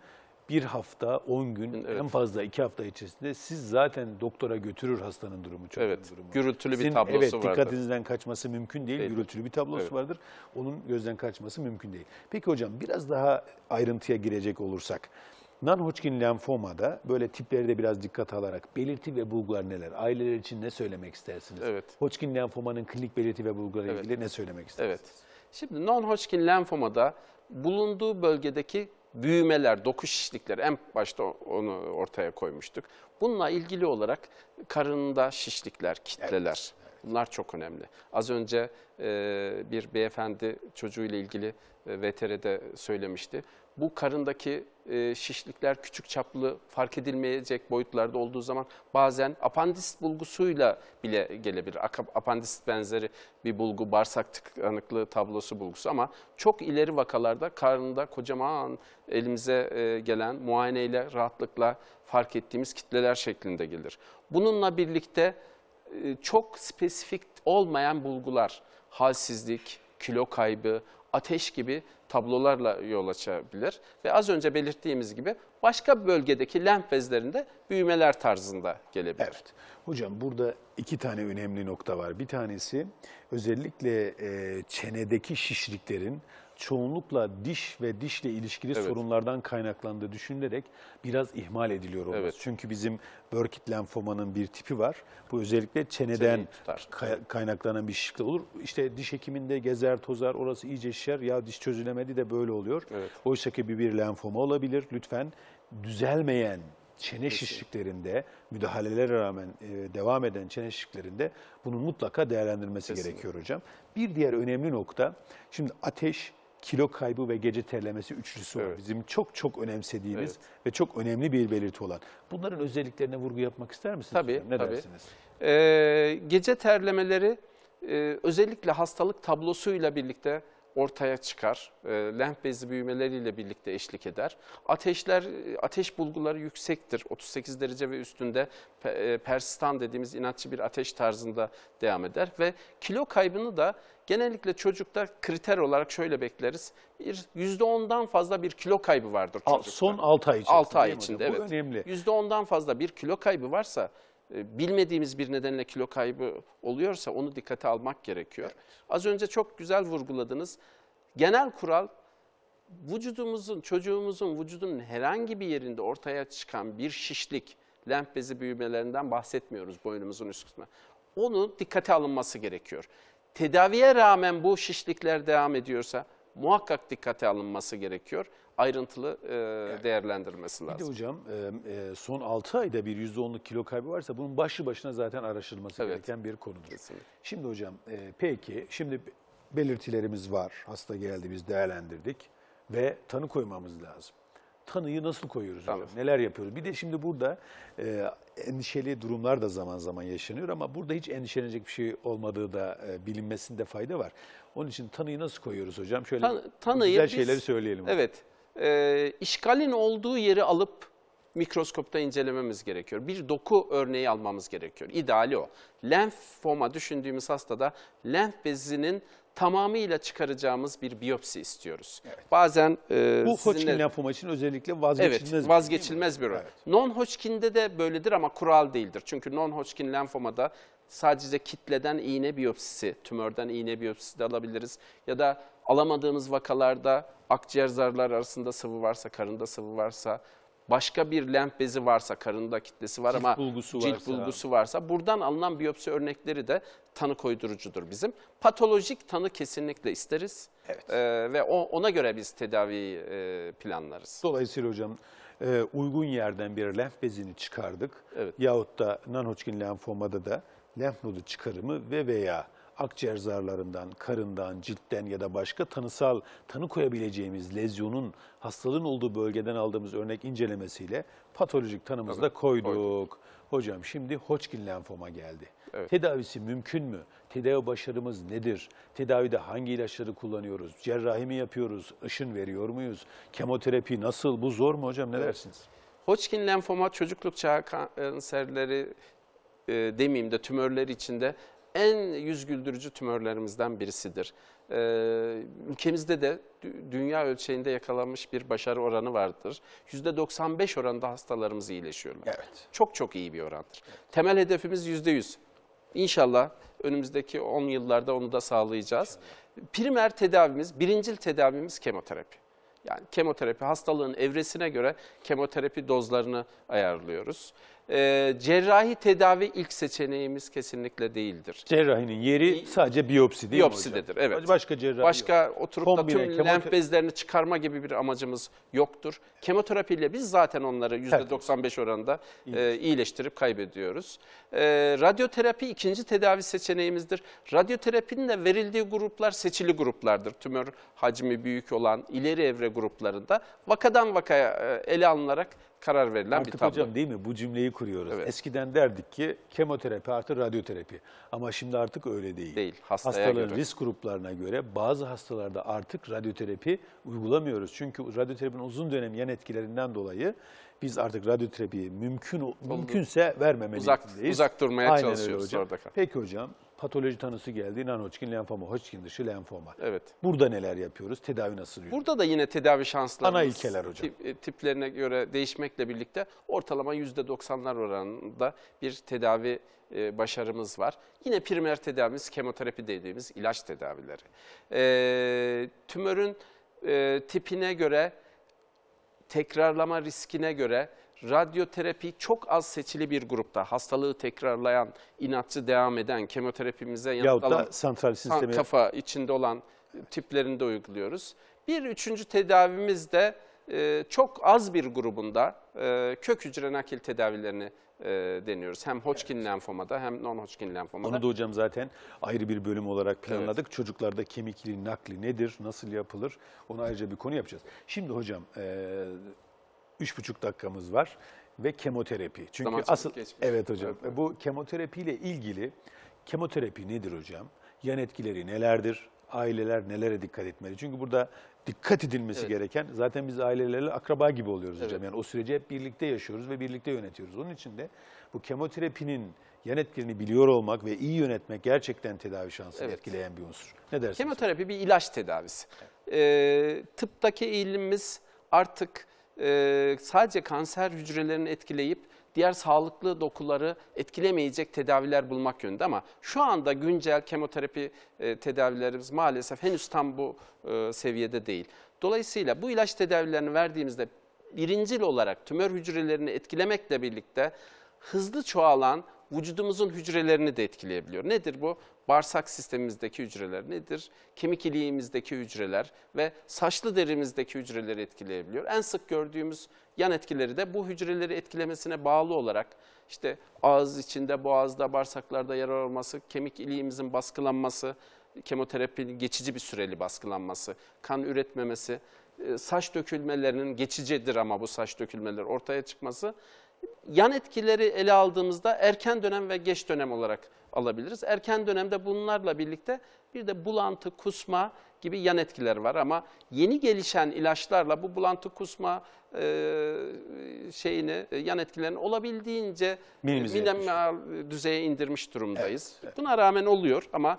bir hafta, on gün, Evet. en fazla iki hafta içerisinde siz zaten doktora götürür hastanın durumu, çok Evet, durumu. gürültülü bir tablosu evet, vardır. dikkatinizden kaçması mümkün değil. Değil. Gürültülü bir tablosu Evet. vardır. Onun gözden kaçması mümkün değil. Peki hocam biraz daha ayrıntıya girecek olursak. Non-Hodgkin lenfomada böyle tipleri de biraz dikkat alarak belirti ve bulgular neler? Aileler için ne söylemek istersiniz? Evet. Hodgkin lenfomanın klinik belirti ve bulguları ile Evet. ilgili ne söylemek istersiniz? Evet. Şimdi non-Hodgkin lenfomada bulunduğu bölgedeki büyümeler, dokuş şişlikler en başta onu ortaya koymuştuk. Bununla ilgili olarak karında şişlikler, kitleler evet, bunlar çok önemli. Az önce e, bir beyefendi çocuğuyla ilgili e, VTR'de söylemişti bu karındaki e, şişlikler küçük çaplı fark edilmeyecek boyutlarda olduğu zaman bazen apandist bulgusuyla bile gelebilir. Apandist benzeri bir bulgu, bağırsak tıkanıklığı tablosu bulgusu ama çok ileri vakalarda karnında kocaman elimize e, gelen muayeneyle rahatlıkla fark ettiğimiz kitleler şeklinde gelir. Bununla birlikte e, çok spesifik olmayan bulgular, halsizlik, kilo kaybı, ateş gibi tablolarla yol açabilir. Ve az önce belirttiğimiz gibi başka bölgedeki lenf bezlerinde büyümeler tarzında gelebilir. Evet. Hocam burada iki tane önemli nokta var. Bir tanesi özellikle e, çenedeki şişliklerin çoğunlukla diş ve dişle ilişkili evet. sorunlardan kaynaklandığı düşünülerek biraz ihmal ediliyor olması. Evet. Çünkü bizim Burkitt lenfomanın bir tipi var. Bu özellikle çeneden kaynaklanan bir şişlik olur. İşte diş hekiminde gezer tozar orası iyice şişer ya diş çözülemedi de böyle oluyor. Evet. Oysa ki bir, bir lenfoma olabilir. Lütfen düzelmeyen çene şişliklerinde müdahalelere rağmen e, devam eden çene şişliklerinde bunun mutlaka değerlendirmesi Kesinlikle. gerekiyor hocam. Bir diğer önemli nokta şimdi ateş kilo kaybı ve gece terlemesi üçlüsü var. Bizim çok çok önemsediğimiz evet. ve çok önemli bir belirti olan. Bunların özelliklerine vurgu yapmak ister misiniz? Tabii. Hocam? Ne tabii. dersiniz? Ee, gece terlemeleri e, özellikle hastalık tablosuyla birlikte ortaya çıkar. E, lenf bezi büyümeleriyle birlikte eşlik eder. Ateşler, ateş bulguları yüksektir. 38 derece ve üstünde pe, e, persistan dediğimiz inatçı bir ateş tarzında devam eder. Ve kilo kaybını da Genellikle çocukta kriter olarak şöyle bekleriz. Bir %10'dan fazla bir kilo kaybı vardır çocukta. Son 6 ay içinde. 6 ay içinde evet. Bu önemli. %10'dan fazla bir kilo kaybı varsa e, bilmediğimiz bir nedenle kilo kaybı oluyorsa onu dikkate almak gerekiyor. Evet. Az önce çok güzel vurguladınız. Genel kural vücudumuzun, çocuğumuzun vücudunun herhangi bir yerinde ortaya çıkan bir şişlik, lenf bezi büyümelerinden bahsetmiyoruz boynumuzun üst kısmına. Onun dikkate alınması gerekiyor tedaviye rağmen bu şişlikler devam ediyorsa muhakkak dikkate alınması gerekiyor. Ayrıntılı e, evet. değerlendirmesi lazım. Bir de hocam e, e son 6 ayda bir %10'luk kilo kaybı varsa bunun başlı başına zaten araştırılması evet. gereken bir konudur. Kesinlikle. Şimdi hocam e, peki şimdi belirtilerimiz var. Hasta geldi biz değerlendirdik ve tanı koymamız lazım. Tanıyı nasıl koyuyoruz? Hocam? Neler yapıyoruz? Bir de şimdi burada e, endişeli durumlar da zaman zaman yaşanıyor ama burada hiç endişelenecek bir şey olmadığı da e, bilinmesinde fayda var. Onun için tanıyı nasıl koyuyoruz hocam? Şöyle Tan tanıyı güzel biz, şeyleri söyleyelim. Evet, e, işgalin olduğu yeri alıp mikroskopta incelememiz gerekiyor. Bir doku örneği almamız gerekiyor. İdeali o. Lenf foma düşündüğümüz hastada lenf bezinin tamamıyla çıkaracağımız bir biyopsi istiyoruz. Evet. Bazen e, Bu sizinle... Hodgkin lenfomu için özellikle vazgeçilmez, evet, vazgeçilmez bir ürün. Şey, evet. Non-Hodgkin'de de böyledir ama kural değildir. Çünkü non-Hodgkin lenfomada sadece kitleden iğne biyopsisi, tümörden iğne biyopsisi de alabiliriz. Ya da alamadığımız vakalarda akciğer zarlar arasında sıvı varsa, karında sıvı varsa başka bir lenf bezi varsa, karında kitlesi var cilt ama bulgusu cilt varsa. bulgusu varsa buradan alınan biyopsi örnekleri de tanı koydurucudur bizim. Patolojik tanı kesinlikle isteriz evet. ee, ve o, ona göre biz tedavi e, planlarız. Dolayısıyla hocam e, uygun yerden bir lenf bezini çıkardık evet. yahut da non-Hodgkin lenfomada da lenf nodu çıkarımı ve veya akciğer zarlarından, karından, ciltten ya da başka tanısal tanı koyabileceğimiz lezyonun hastalığın olduğu bölgeden aldığımız örnek incelemesiyle patolojik tanımızı Tabii, da koyduk. koyduk. Hocam şimdi Hodgkin lenfoma geldi. Evet. Tedavisi mümkün mü? Tedavi başarımız nedir? Tedavide hangi ilaçları kullanıyoruz? Cerrahi mi yapıyoruz? Işın veriyor muyuz? Kemoterapi nasıl? Bu zor mu hocam? Ne evet. dersiniz? Hodgkin lenfoma çocukluk çağı e, kanserleri e, demeyeyim de tümörler içinde en yüz güldürücü tümörlerimizden birisidir. Ee, ülkemizde de dünya ölçeğinde yakalanmış bir başarı oranı vardır. %95 oranda hastalarımız iyileşiyorlar. Evet. Çok çok iyi bir orandır. Evet. Temel hedefimiz %100. İnşallah önümüzdeki 10 yıllarda onu da sağlayacağız. İnşallah. Primer tedavimiz, birincil tedavimiz kemoterapi. Yani kemoterapi hastalığın evresine göre kemoterapi dozlarını ayarlıyoruz e, cerrahi tedavi ilk seçeneğimiz kesinlikle değildir. Cerrahinin yeri sadece biyopsi değil mi Biyopsidedir, hocam? evet. Başka cerrahi Başka yok. oturup Kombine, da tüm kemotera- lenf bezlerini çıkarma gibi bir amacımız yoktur. Kemoterapiyle biz zaten onları %95 oranında e, iyileştirip kaybediyoruz. E, radyoterapi ikinci tedavi seçeneğimizdir. Radyoterapinin de verildiği gruplar seçili gruplardır. Tümör hacmi büyük olan ileri evre gruplarında vakadan vakaya e, ele alınarak karar verilen Artık bir tablo. hocam değil mi bu cümleyi kuruyoruz. Evet. Eskiden derdik ki kemoterapi artı radyoterapi ama şimdi artık öyle değil. Değil. Hastaların risk gruplarına göre bazı hastalarda artık radyoterapi uygulamıyoruz. Çünkü radyoterapinin uzun dönem yan etkilerinden dolayı biz artık radyoterapiyi mümkün mümkünse vermemeliyiz. Uzak, uzak durmaya Aynen çalışıyoruz. Öyle hocam. Peki hocam patoloji tanısı geldi. Nanoçkin lenfoma, Hodgkin dışı lenfoma. Evet. Burada neler yapıyoruz? Tedavi nasıl yürüyor? Burada da yine tedavi şanslarımız Ana ilkeler hocam. Tip, e, tiplerine göre değişmekle birlikte ortalama %90'lar oranında bir tedavi e, başarımız var. Yine primer tedavimiz kemoterapi dediğimiz ilaç tedavileri. E, tümörün e, tipine göre, tekrarlama riskine göre radyoterapi çok az seçili bir grupta. Hastalığı tekrarlayan, inatçı devam eden, kemoterapimize yanıt alan, santral sistemi. kafa içinde olan tiplerinde uyguluyoruz. Bir üçüncü tedavimiz de e, çok az bir grubunda e, kök hücre nakil tedavilerini e, deniyoruz. Hem Hodgkin evet. lenfomada hem non-Hodgkin lenfomada. Onu da hocam zaten ayrı bir bölüm olarak planladık. Evet. Çocuklarda kemikli nakli nedir, nasıl yapılır onu ayrıca bir konu yapacağız. Şimdi hocam... E, Üç buçuk dakikamız var ve kemoterapi. Çünkü Zaman asıl geçmiş. evet hocam. Evet, evet. Bu kemoterapiyle ilgili kemoterapi nedir hocam? Yan etkileri nelerdir? Aileler nelere dikkat etmeli? Çünkü burada dikkat edilmesi evet. gereken zaten biz ailelerle akraba gibi oluyoruz evet. hocam. Yani o süreci hep birlikte yaşıyoruz ve birlikte yönetiyoruz. Onun için de bu kemoterapinin yan etkilerini biliyor olmak ve iyi yönetmek gerçekten tedavi şansını evet. etkileyen bir unsur. Ne dersiniz? Kemoterapi bir ilaç tedavisi. Evet. Ee, tıptaki eğilimimiz artık e, sadece kanser hücrelerini etkileyip diğer sağlıklı dokuları etkilemeyecek tedaviler bulmak yönünde ama şu anda güncel kemoterapi e, tedavilerimiz maalesef henüz tam bu e, seviyede değil. Dolayısıyla bu ilaç tedavilerini verdiğimizde birincil olarak tümör hücrelerini etkilemekle birlikte hızlı çoğalan vücudumuzun hücrelerini de etkileyebiliyor. Nedir bu? bağırsak sistemimizdeki hücreler nedir? Kemik iliğimizdeki hücreler ve saçlı derimizdeki hücreleri etkileyebiliyor. En sık gördüğümüz yan etkileri de bu hücreleri etkilemesine bağlı olarak işte ağız içinde, boğazda, bağırsaklarda yarar olması, kemik iliğimizin baskılanması, kemoterapinin geçici bir süreli baskılanması, kan üretmemesi, e, saç dökülmelerinin geçicidir ama bu saç dökülmeler ortaya çıkması yan etkileri ele aldığımızda erken dönem ve geç dönem olarak alabiliriz. Erken dönemde bunlarla birlikte bir de bulantı, kusma gibi yan etkiler var ama yeni gelişen ilaçlarla bu bulantı, kusma e, şeyini, e, yan etkilerini olabildiğince minimal düzeye indirmiş durumdayız. Evet, evet. Buna rağmen oluyor ama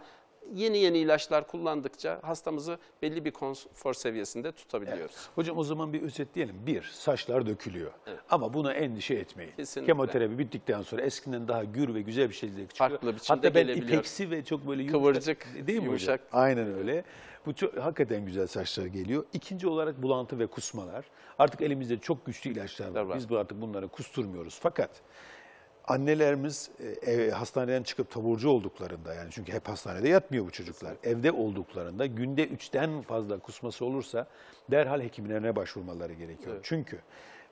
yeni yeni ilaçlar kullandıkça hastamızı belli bir konfor seviyesinde tutabiliyoruz. Evet. Hocam o zaman bir özetleyelim. Bir, saçlar dökülüyor. Evet. Ama buna endişe etmeyin. Kesinlikle. Kemoterapi bittikten sonra eskiden daha gür ve güzel bir şekilde çıkıyor. Farklı biçimde Hatta ben ipeksi ve çok böyle yumuşak. Kıvırcık, değil mi yumuşak. hocam? Aynen öyle. Bu çok, hakikaten güzel saçlar geliyor. İkinci olarak bulantı ve kusmalar. Artık elimizde çok güçlü ilaçlar var. Biz bu artık bunları kusturmuyoruz. Fakat annelerimiz e, ev, hastaneden çıkıp taburcu olduklarında yani çünkü hep hastanede yatmıyor bu çocuklar. Evde olduklarında günde üçten fazla kusması olursa derhal hekimlerine başvurmaları gerekiyor. Evet. Çünkü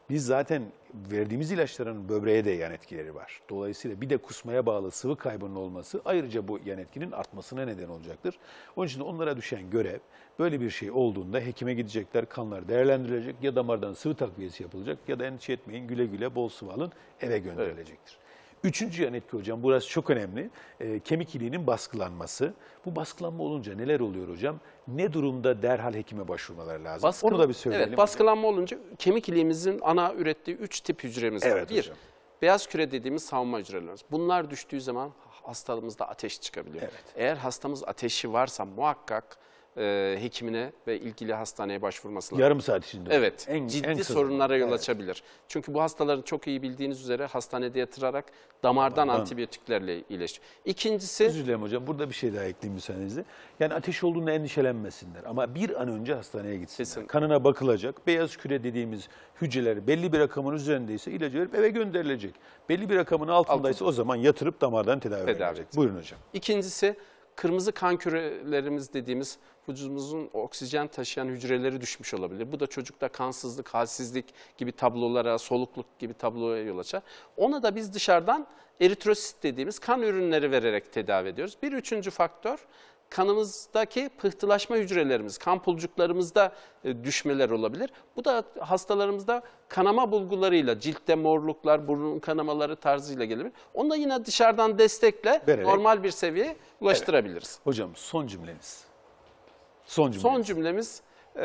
biz zaten verdiğimiz ilaçların böbreğe de yan etkileri var. Dolayısıyla bir de kusmaya bağlı sıvı kaybının olması ayrıca bu yan etkinin artmasına neden olacaktır. Onun için onlara düşen görev böyle bir şey olduğunda hekime gidecekler, kanlar değerlendirilecek ya damardan sıvı takviyesi yapılacak ya da endişe etmeyin güle güle bol sıvı alın eve gönderilecektir. Evet. Üçüncü yan etki hocam, burası çok önemli. E, ee, kemik iliğinin baskılanması. Bu baskılanma olunca neler oluyor hocam? Ne durumda derhal hekime başvurmaları lazım? Baskı, Onu da bir söyleyelim. Evet, baskılanma hocam. olunca kemik iliğimizin ana ürettiği üç tip hücremiz var. Evet, bir, hocam. beyaz küre dediğimiz savunma hücrelerimiz. Bunlar düştüğü zaman hastalığımızda ateş çıkabiliyor. Evet. Eğer hastamız ateşi varsa muhakkak e, hekimine ve ilgili hastaneye başvurması lazım. Yarım saat içinde. Evet. En, ciddi en sorunlara yol evet. açabilir. Çünkü bu hastaların çok iyi bildiğiniz üzere hastanede yatırarak damardan Anladım. antibiyotiklerle iyileşir. İkincisi... Özür dilerim hocam. Burada bir şey daha ekleyeyim müsaadenizle. Yani ateş olduğunda endişelenmesinler. Ama bir an önce hastaneye gitsinler. Kesin. Kanına bakılacak. Beyaz küre dediğimiz hücreler belli bir rakamın üzerindeyse ilacı verip eve gönderilecek. Belli bir rakamın altındaysa Altın. o zaman yatırıp damardan tedavi, tedavi edilecek. Buyurun hocam. İkincisi kırmızı kan kürelerimiz dediğimiz vücudumuzun oksijen taşıyan hücreleri düşmüş olabilir. Bu da çocukta kansızlık, halsizlik gibi tablolara, solukluk gibi tabloya yol açar. Ona da biz dışarıdan eritrosit dediğimiz kan ürünleri vererek tedavi ediyoruz. Bir üçüncü faktör kanımızdaki pıhtılaşma hücrelerimiz, kan pulcuklarımızda e, düşmeler olabilir. Bu da hastalarımızda kanama bulgularıyla, ciltte morluklar, burnun kanamaları tarzıyla gelebilir. Onu da yine dışarıdan destekle Vererek. normal bir seviyeye ulaştırabiliriz. Evet. Hocam son cümleniz. Son cümlemiz. Son cümlemiz e,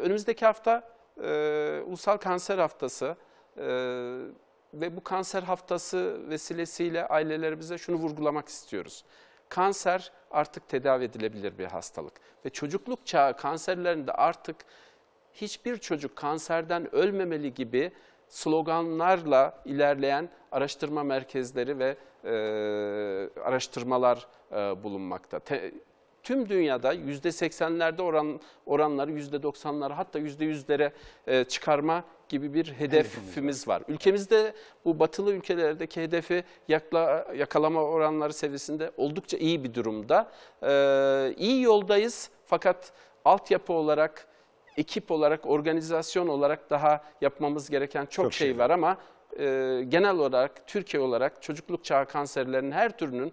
önümüzdeki hafta e, Ulusal Kanser Haftası e, ve bu kanser haftası vesilesiyle ailelerimize şunu vurgulamak istiyoruz. Kanser artık tedavi edilebilir bir hastalık ve çocukluk çağı kanserlerinde artık hiçbir çocuk kanserden ölmemeli gibi sloganlarla ilerleyen araştırma merkezleri ve e, araştırmalar e, bulunmakta. Te, tüm dünyada %80'lerde oran, oranları %90'lara hatta %100'lere e, çıkarma gibi bir hedefimiz var. Ülkemizde bu batılı ülkelerdeki hedefi yakla, yakalama oranları seviyesinde oldukça iyi bir durumda. Ee, iyi yoldayız fakat altyapı olarak, ekip olarak, organizasyon olarak daha yapmamız gereken çok, çok şey, şey var ama e, genel olarak Türkiye olarak çocukluk çağı kanserlerinin her türünün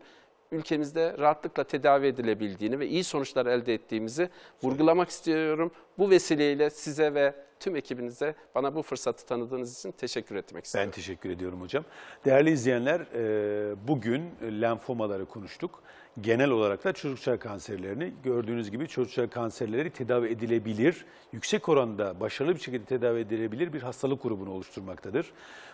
ülkemizde rahatlıkla tedavi edilebildiğini ve iyi sonuçlar elde ettiğimizi vurgulamak istiyorum. Bu vesileyle size ve tüm ekibinize bana bu fırsatı tanıdığınız için teşekkür etmek istiyorum. Ben teşekkür ediyorum hocam. Değerli izleyenler, e, bugün lenfomaları konuştuk. Genel olarak da çocukça kanserlerini gördüğünüz gibi çocukça kanserleri tedavi edilebilir, yüksek oranda başarılı bir şekilde tedavi edilebilir bir hastalık grubunu oluşturmaktadır.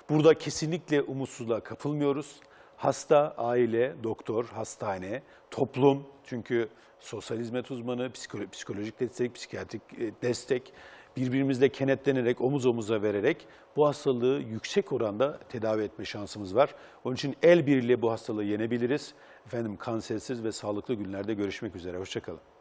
Burada kesinlikle umutsuzluğa kapılmıyoruz. Hasta, aile, doktor, hastane, toplum çünkü sosyal hizmet uzmanı, psikolojik destek, psikiyatrik e, destek birbirimizle kenetlenerek, omuz omuza vererek bu hastalığı yüksek oranda tedavi etme şansımız var. Onun için el birliği bu hastalığı yenebiliriz. Efendim kansersiz ve sağlıklı günlerde görüşmek üzere. Hoşçakalın.